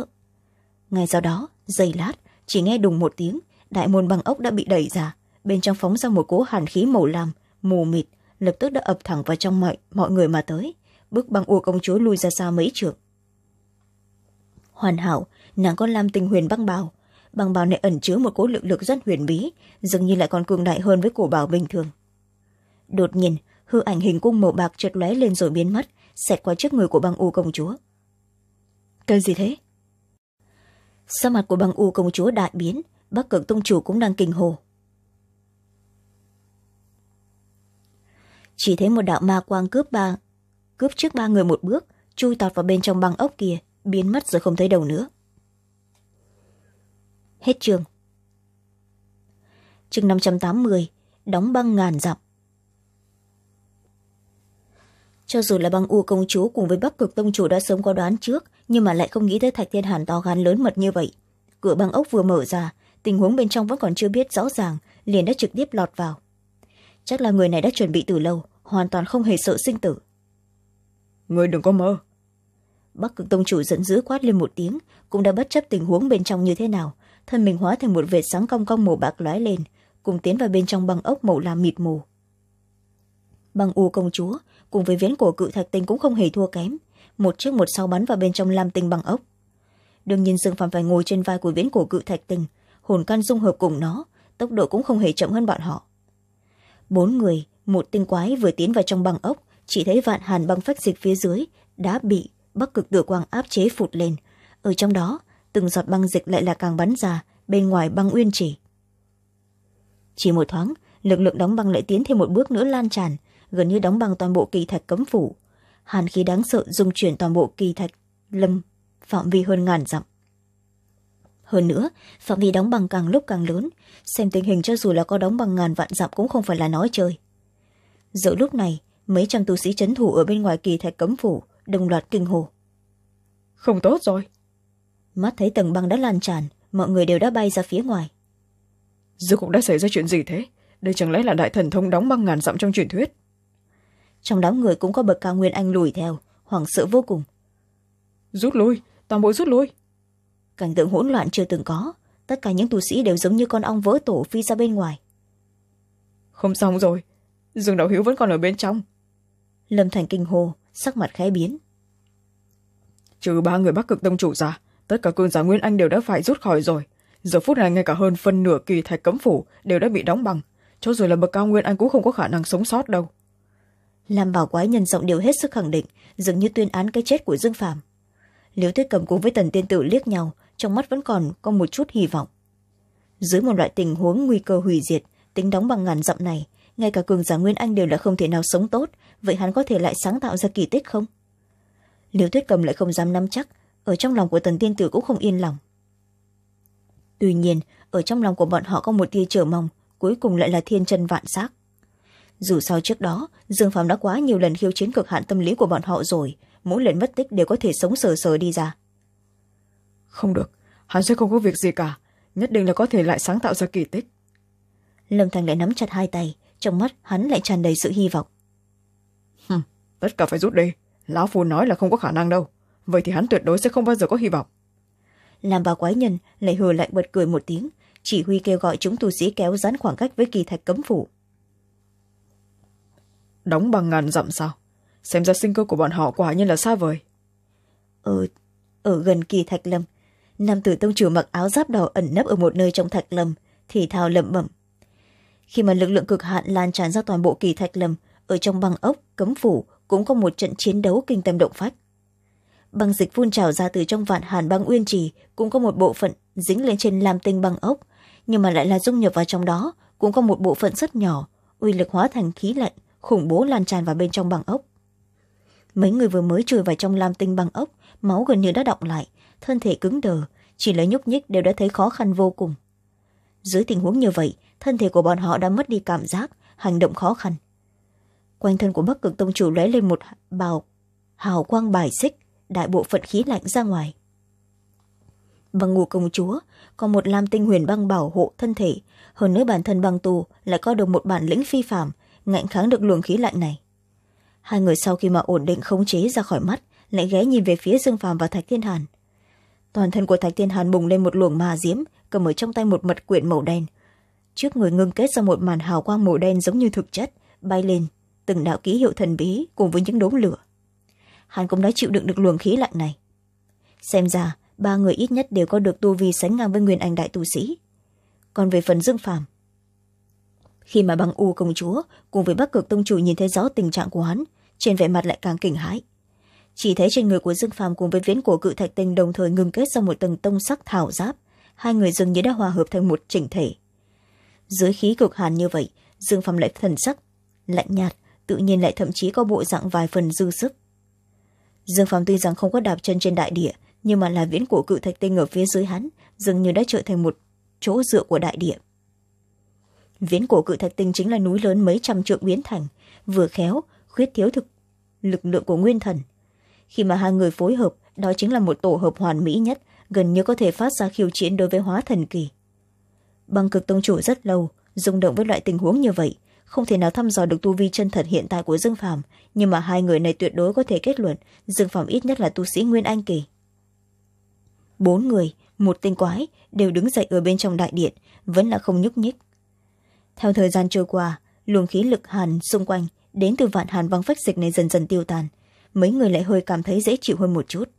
ngay sau đó giây lát chỉ nghe đùng một tiếng đại môn bằng ốc đã bị đẩy ra bên trong phóng ra một cỗ hàn khí màu lam mù mịt lập tức đã ập thẳng vào trong mọi, mọi người mà tới bước băng ua công chúa lui ra xa mấy trượng hoàn hảo nàng con lam tình huyền băng bào băng bào này ẩn chứa một cỗ lực lực rất huyền bí dường như lại còn cường đại hơn với cổ bào bình thường đột nhiên hư ảnh hình cung màu bạc chợt lóe lên rồi biến mất xẹt qua trước người của băng u công chúa cái gì thế sắc mặt của bằng u công chúa đại biến bắc cực tông chủ cũng đang kinh hồ chỉ thấy một đạo ma quang cướp ba cướp trước ba người một bước chui tọt vào bên trong băng ốc kia biến mất rồi không thấy đầu nữa hết trường chương năm trăm tám mươi đóng băng ngàn dặm cho dù là băng u công chúa cùng với bắc cực tông chủ đã sớm có đoán trước nhưng mà lại không nghĩ tới thạch thiên hàn to gan lớn mật như vậy cửa băng ốc vừa mở ra tình huống bên trong vẫn còn chưa biết rõ ràng liền đã trực tiếp lọt vào chắc là người này đã chuẩn bị từ lâu hoàn toàn không hề sợ sinh tử người đừng có mơ bắc cực tông chủ giận dữ quát lên một tiếng cũng đã bất chấp tình huống bên trong như thế nào thân mình hóa thành một vệt sáng cong cong màu bạc lóe lên cùng tiến vào bên trong băng ốc màu lam mịt mù băng u công chúa cùng với viễn cổ cự thạch tinh cũng không hề thua kém một chiếc một sau bắn vào bên trong lam tinh bằng ốc đương nhiên dương phàm phải ngồi trên vai của viễn cổ cự thạch tinh hồn căn dung hợp cùng nó tốc độ cũng không hề chậm hơn bọn họ bốn người một tinh quái vừa tiến vào trong bằng ốc chỉ thấy vạn hàn băng phách dịch phía dưới đã bị bắc cực tử quang áp chế phụt lên ở trong đó từng giọt băng dịch lại là càng bắn ra bên ngoài băng uyên chỉ chỉ một thoáng lực lượng đóng băng lại tiến thêm một bước nữa lan tràn gần như đóng bằng toàn bộ kỳ thạch cấm phủ hàn khí đáng sợ dung chuyển toàn bộ kỳ thạch lâm phạm vi hơn ngàn dặm hơn nữa phạm vi đóng bằng càng lúc càng lớn xem tình hình cho dù là có đóng bằng ngàn vạn dặm cũng không phải là nói chơi giữa lúc này mấy trăm tu sĩ c thủ ở bên ngoài kỳ thạch cấm phủ đồng loạt kinh hồ không tốt rồi mắt thấy tầng băng đã lan tràn mọi người đều đã bay ra phía ngoài Dù cũng đã xảy ra chuyện gì thế đây chẳng lẽ là đại thần thông đóng băng ngàn dặm trong truyền thuyết trong đám người cũng có bậc cao nguyên anh lùi theo hoảng sợ vô cùng rút lui toàn bộ rút lui cảnh tượng hỗn loạn chưa từng có tất cả những tu sĩ đều giống như con ong vỡ tổ phi ra bên ngoài không xong rồi rừng đạo hữu vẫn còn ở bên trong lâm thành kinh hồ sắc mặt khẽ biến trừ ba người bắc cực đông chủ ra tất cả cơn giả nguyên anh đều đã phải rút khỏi rồi giờ phút này ngay cả hơn phân nửa kỳ thạch cấm phủ đều đã bị đóng bằng cho dù là bậc cao nguyên anh cũng không có khả năng sống sót đâu làm bảo quái nhân rộng đều hết sức khẳng định dường như tuyên án cái chết của dương phàm liễu tuyết cầm cùng với tần tiên tử liếc nhau trong mắt vẫn còn có một chút hy vọng dưới một loại tình huống nguy cơ hủy diệt tính đóng bằng ngàn dặm này ngay cả cường giả nguyên anh đều đã không thể nào sống tốt vậy hắn có thể lại sáng tạo ra kỳ tích không liễu tuyết cầm lại không dám nắm chắc ở trong lòng của tần tiên tử cũng không yên lòng tuy nhiên ở trong lòng của bọn họ có một tia trở mong cuối cùng lại là thiên chân vạn xác dù sao trước đó dương phàm đã quá nhiều lần khiêu chiến cực hạn tâm lý của bọn họ rồi mỗi lần mất tích đều có thể sống sờ sờ đi ra không được hắn sẽ không có việc gì cả nhất định là có thể lại sáng tạo ra kỳ tích lâm thành lại nắm chặt hai tay trong mắt hắn lại tràn đầy sự hy vọng tất cả phải rút đi lão phù nói là không có khả năng đâu vậy thì hắn tuyệt đối sẽ không bao giờ có hy vọng làm bà quái nhân lại hừa lại bật cười một tiếng chỉ huy kêu gọi chúng tu sĩ kéo dán khoảng cách với kỳ thạch cấm phủ đóng bằng ngàn dặm sao xem ra sinh cơ của bọn họ quả nhiên là xa vời ở, ở gần kỳ thạch lâm nam tử tông chủ mặc áo giáp đỏ ẩn nấp ở một nơi trong thạch lâm thì thào lẩm bẩm khi mà lực lượng cực hạn lan tràn ra toàn bộ kỳ thạch lâm ở trong băng ốc cấm phủ cũng có một trận chiến đấu kinh tâm động phách băng dịch phun trào ra từ trong vạn hàn băng uyên trì cũng có một bộ phận dính lên trên lam tinh băng ốc nhưng mà lại là dung nhập vào trong đó cũng có một bộ phận rất nhỏ uy lực hóa thành khí lạnh khủng bố lan tràn vào bên trong bằng ốc mấy người vừa mới chui vào trong lam tinh bằng ốc máu gần như đã động lại thân thể cứng đờ chỉ lấy nhúc nhích đều đã thấy khó khăn vô cùng dưới tình huống như vậy thân thể của bọn họ đã mất đi cảm giác hành động khó khăn quanh thân của bắc cực tông chủ lóe lên một bào hào quang bài xích đại bộ phận khí lạnh ra ngoài bằng ngủ công chúa còn một lam tinh huyền băng bảo hộ thân thể hơn nữa bản thân băng tù lại có được một bản lĩnh phi phạm ngạnh kháng được luồng khí lạnh này hai người sau khi mà ổn định khống chế ra khỏi mắt lại ghé nhìn về phía dương phàm và thạch thiên hàn toàn thân của thạch thiên hàn bùng lên một luồng ma diễm cầm ở trong tay một mật quyển màu đen trước người ngưng kết ra một màn hào quang màu đen giống như thực chất bay lên từng đạo ký hiệu thần bí cùng với những đốm lửa hàn cũng đã chịu đựng được luồng khí lạnh này xem ra ba người ít nhất đều có được tu vi sánh ngang với nguyên anh đại tu sĩ còn về phần dương phàm khi mà băng u công chúa cùng với bắc cực tông chủ nhìn thấy rõ tình trạng của hắn trên vẻ mặt lại càng kinh hãi chỉ thấy trên người của dương phàm cùng với viễn cổ cự thạch tinh đồng thời ngừng kết ra một tầng tông sắc thảo giáp hai người dường như đã hòa hợp thành một chỉnh thể dưới khí cực hàn như vậy dương phàm lại thần sắc lạnh nhạt tự nhiên lại thậm chí có bộ dạng vài phần dư sức dương phàm tuy rằng không có đạp chân trên đại địa nhưng mà là viễn cổ cự thạch tinh ở phía dưới hắn dường như đã trở thành một chỗ dựa của đại địa viễn cổ cự thạch tinh chính là núi lớn mấy trăm trượng biến thành vừa khéo khuyết thiếu thực lực lượng của nguyên thần khi mà hai người phối hợp đó chính là một tổ hợp hoàn mỹ nhất gần như có thể phát ra khiêu chiến đối với hóa thần kỳ băng cực tông chủ rất lâu rung động với loại tình huống như vậy không thể nào thăm dò được tu vi chân thật hiện tại của dương phạm nhưng mà hai người này tuyệt đối có thể kết luận dương phạm ít nhất là tu sĩ nguyên anh kỳ bốn người một tên quái đều đứng dậy ở bên trong đại điện vẫn là không nhúc nhích theo thời gian trôi qua luồng khí lực hàn xung quanh đến từ vạn hàn văng phách dịch này dần dần tiêu tan mấy người lại hơi cảm thấy dễ chịu hơn một chút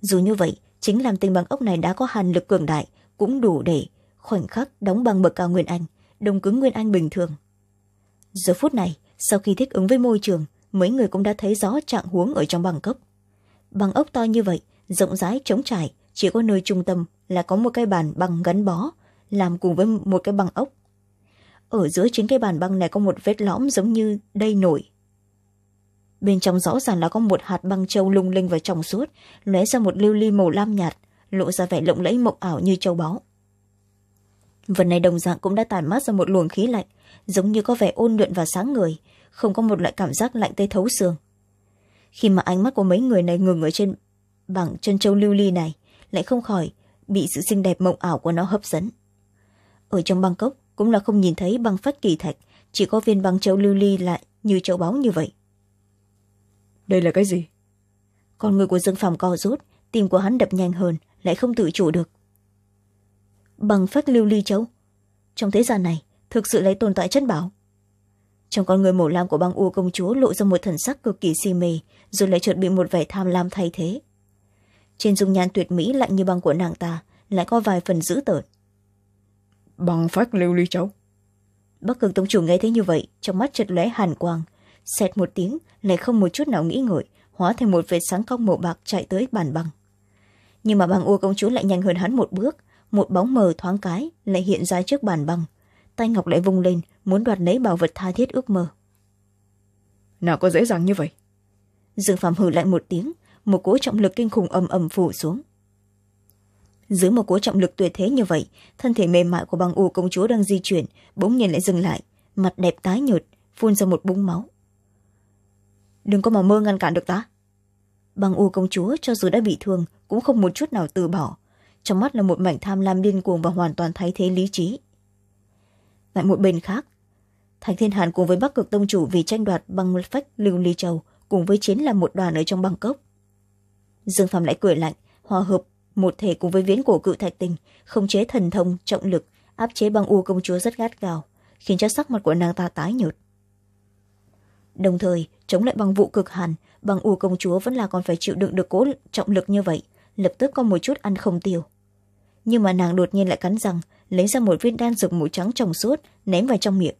dù như vậy chính làm tinh bằng ốc này đã có hàn lực cường đại cũng đủ để khoảnh khắc đóng băng bậc cao nguyên anh đồng cứng nguyên anh bình thường giờ phút này sau khi thích ứng với môi trường mấy người cũng đã thấy rõ trạng huống ở trong băng cốc băng ốc to như vậy rộng rãi trống trải chỉ có nơi trung tâm là có một cái bàn bằng gắn bó làm cùng với một cái băng ốc ở giữa chính cái bàn băng này có một vết lõm giống như đây nổi bên trong rõ ràng là có một hạt băng trâu lung linh và trong suốt lóe ra một lưu ly màu lam nhạt lộ ra vẻ lộng lẫy mộng ảo như châu báu vật này đồng dạng cũng đã tàn mát ra một luồng khí lạnh giống như có vẻ ôn luyện và sáng người không có một loại cảm giác lạnh tê thấu xương khi mà ánh mắt của mấy người này ngừng ở trên bảng chân châu lưu ly này lại không khỏi bị sự xinh đẹp mộng ảo của nó hấp dẫn ở trong bangkok cũng là không nhìn thấy băng phách kỳ thạch chỉ có viên băng châu lưu ly lại như châu báu như vậy đây là cái gì con người của dương phàm co rút tim của hắn đập nhanh hơn lại không tự chủ được băng phách lưu ly châu trong thế gian này thực sự lấy tồn tại chất bảo trong con người mổ lam của băng u công chúa lộ ra một thần sắc cực kỳ si mê rồi lại chuẩn bị một vẻ tham lam thay thế trên dung nhan tuyệt mỹ lạnh như băng của nàng ta lại có vài phần dữ tợn bằng phát lưu ly châu bắc cường tông chủ nghe thấy như vậy trong mắt chật lóe hàn quang xẹt một tiếng lại không một chút nào nghĩ ngợi hóa thành một vệt sáng cong màu bạc chạy tới bàn bằng nhưng mà băng u công chúa lại nhanh hơn hắn một bước một bóng mờ thoáng cái lại hiện ra trước bàn bằng tay ngọc lại vung lên muốn đoạt lấy bảo vật tha thiết ước mơ nào có dễ dàng như vậy dương phạm hử lại một tiếng một cỗ trọng lực kinh khủng ầm ầm phủ xuống dưới một cố trọng lực tuyệt thế như vậy thân thể mềm mại của băng u công chúa đang di chuyển bỗng nhiên lại dừng lại mặt đẹp tái nhợt phun ra một búng máu đừng có mà mơ ngăn cản được ta băng u công chúa cho dù đã bị thương cũng không một chút nào từ bỏ trong mắt là một mảnh tham lam điên cuồng và hoàn toàn thay thế lý trí tại một bên khác thạch thiên hàn cùng với bắc cực tông chủ vì tranh đoạt băng phách lưu ly châu cùng với chiến là một đoàn ở trong bangkok dương phạm lại cười lạnh hòa hợp một thể cùng với viễn cổ cự thạch tình không chế thần thông trọng lực áp chế băng u công chúa rất gắt gào khiến cho sắc mặt của nàng ta tái nhợt đồng thời chống lại băng vụ cực hàn băng u công chúa vẫn là còn phải chịu đựng được cố trọng lực như vậy lập tức có một chút ăn không tiêu nhưng mà nàng đột nhiên lại cắn răng lấy ra một viên đan dược màu trắng trong suốt ném vào trong miệng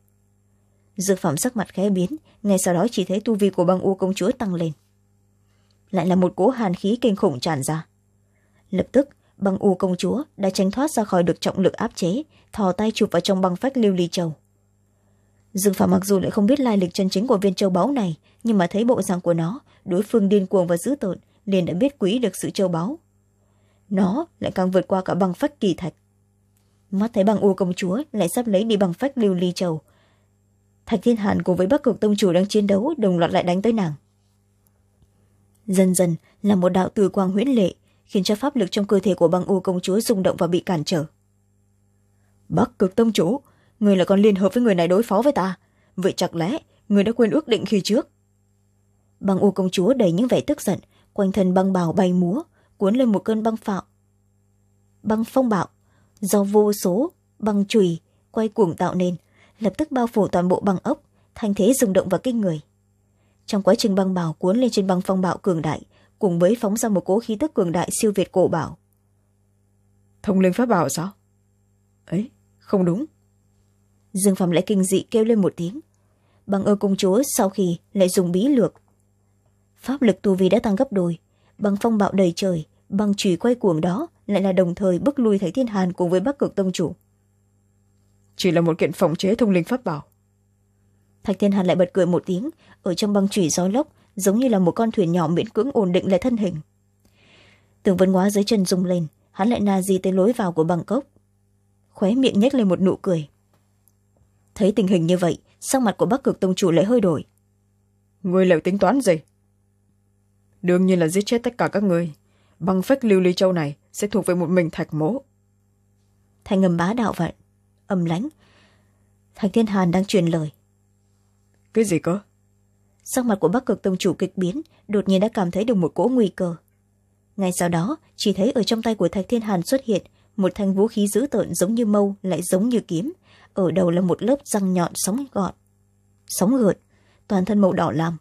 dược phẩm sắc mặt khẽ biến ngay sau đó chỉ thấy tu vi của băng u công chúa tăng lên lại là một cỗ hàn khí kinh khủng tràn ra lập tức băng u công chúa đã tránh thoát ra khỏi được trọng lực áp chế thò tay chụp vào trong băng phách lưu ly châu dương phạm mặc dù lại không biết lai lịch chân chính của viên châu báu này nhưng mà thấy bộ dạng của nó đối phương điên cuồng và dữ tợn liền đã biết quý được sự châu báu nó lại càng vượt qua cả băng phách kỳ thạch mắt thấy băng u công chúa lại sắp lấy đi băng phách lưu ly châu thạch thiên hàn cùng với bắc cực tông chủ đang chiến đấu đồng loạt lại đánh tới nàng dần dần là một đạo từ quang huyễn lệ khiến cho pháp lực trong cơ thể của băng u công chúa rung động và bị cản trở bắc cực tông chủ người là còn liên hợp với người này đối phó với ta vậy chặt lẽ người đã quên ước định khi trước băng u công chúa đầy những vẻ tức giận quanh thân băng bào bay múa cuốn lên một cơn băng phạo băng phong bạo do vô số băng chùy quay cuồng tạo nên lập tức bao phủ toàn bộ băng ốc thanh thế rung động và kinh người trong quá trình băng bào cuốn lên trên băng phong bạo cường đại cùng với phóng ra một cỗ khí tức cường đại siêu việt cổ bảo thông linh pháp bảo sao ấy không đúng dương phạm lại kinh dị kêu lên một tiếng bằng ơ công chúa sau khi lại dùng bí lược pháp lực tu vi đã tăng gấp đôi bằng phong bạo đầy trời bằng chùy quay cuồng đó lại là đồng thời bước lui thạch thiên hàn cùng với bắc cực tông chủ chỉ là một kiện phòng chế thông linh pháp bảo thạch thiên hàn lại bật cười một tiếng ở trong băng chùy gió lốc giống như là một con thuyền nhỏ miễn cưỡng ổn định lại thân hình tường vân ngoá dưới chân rung lên hắn lại na di tới lối vào của bangkok khóe miệng nhếch lên một nụ cười thấy tình hình như vậy sắc mặt của bắc cực tông chủ lại hơi đổi người lại tính toán gì đương nhiên là giết chết tất cả các người băng phách lưu ly châu này sẽ thuộc về một mình thạch mố thành ngầm bá đạo vậy, âm lãnh thạch thiên hàn đang truyền lời cái gì cơ sắc mặt của bắc cực tông chủ kịch biến đột nhiên đã cảm thấy được một cỗ nguy cơ ngay sau đó chỉ thấy ở trong tay của thạch thiên hàn xuất hiện một thanh vũ khí dữ tợn giống như mâu lại giống như kiếm ở đầu là một lớp răng nhọn sóng gọn sóng gợn toàn thân màu đỏ làm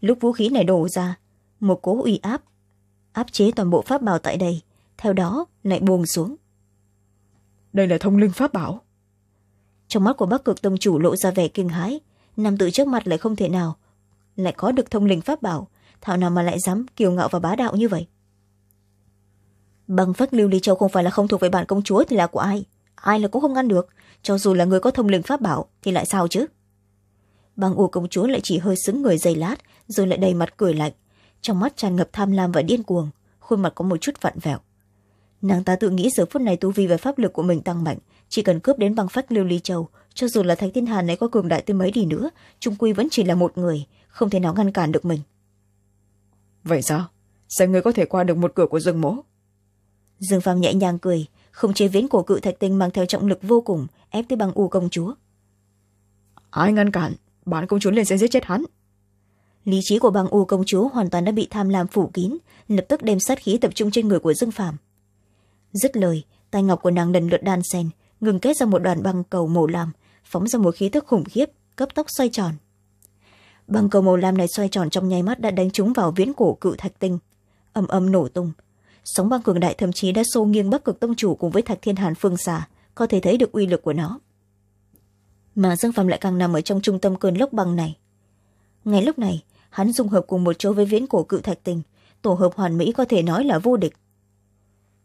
lúc vũ khí này đổ ra một cỗ uy áp áp chế toàn bộ pháp bảo tại đây theo đó lại buông xuống đây là thông linh pháp bảo trong mắt của bắc cực tông chủ lộ ra vẻ kinh hãi nam tử trước mặt lại không thể nào lại có được thông linh pháp bảo thảo nào mà lại dám kiều ngạo và bá đạo như vậy bằng phách lưu ly châu không phải là không thuộc về bản công chúa thì là của ai ai là cũng không ngăn được cho dù là người có thông linh pháp bảo thì lại sao chứ bằng u công chúa lại chỉ hơi xứng người giày lát rồi lại đầy mặt cười lạnh trong mắt tràn ngập tham lam và điên cuồng khuôn mặt có một chút vặn vẹo nàng ta tự nghĩ giờ phút này tu vi và pháp lực của mình tăng mạnh chỉ cần cướp đến bằng phách lưu ly châu cho dù là thánh thiên hàn này có cường đại tới mấy đi nữa trung quy vẫn chỉ là một người không thể nào ngăn cản được mình vậy sao sao người có thể qua được một cửa của dương mỗ dương phàm nhẹ nhàng cười không chế viễn cổ cự thạch tinh mang theo trọng lực vô cùng ép tới băng u công chúa ai ngăn cản bản công chúa liền sẽ giết chết hắn lý trí của băng u công chúa hoàn toàn đã bị tham lam phủ kín lập tức đem sát khí tập trung trên người của dương phàm dứt lời tay ngọc của nàng lần lượt đan sen ngừng kết ra một đoàn băng cầu màu lam phóng ra một khí thức khủng khiếp cấp tốc xoay tròn băng cầu màu lam này xoay tròn trong nháy mắt đã đánh trúng vào viễn cổ cự thạch tinh ầm ầm nổ tung sóng băng cường đại thậm chí đã xô nghiêng bắc cực tông chủ cùng với thạch thiên hàn phương xà có thể thấy được uy lực của nó mà dương phàm lại càng nằm ở trong trung tâm cơn lốc băng này ngay lúc này hắn dung hợp cùng một chỗ với viễn cổ cự thạch tình tổ hợp hoàn mỹ có thể nói là vô địch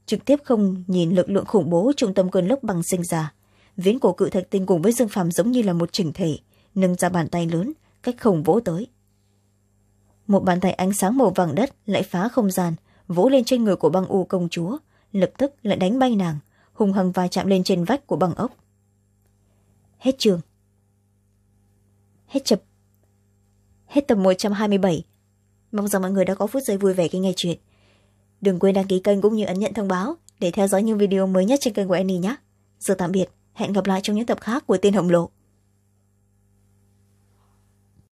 trực tiếp không nhìn lực lượng khủng bố trung tâm cơn lốc băng sinh ra viễn cổ cự thạch tinh cùng với dương phàm giống như là một chỉnh thể nâng ra bàn tay lớn cách không vỗ tới một bàn tay ánh sáng màu vàng đất lại phá không gian vỗ lên trên người của băng u công chúa lập tức lại đánh bay nàng hùng hằng va chạm lên trên vách của băng ốc hết trường hết chập hết tập một trăm hai mươi bảy mong rằng mọi người đã có phút giây vui vẻ khi nghe chuyện đừng quên đăng ký kênh cũng như ấn nhận thông báo để theo dõi những video mới nhất trên kênh của Annie nhé giờ tạm biệt hẹn gặp lại trong những tập khác của tiên hồng lộ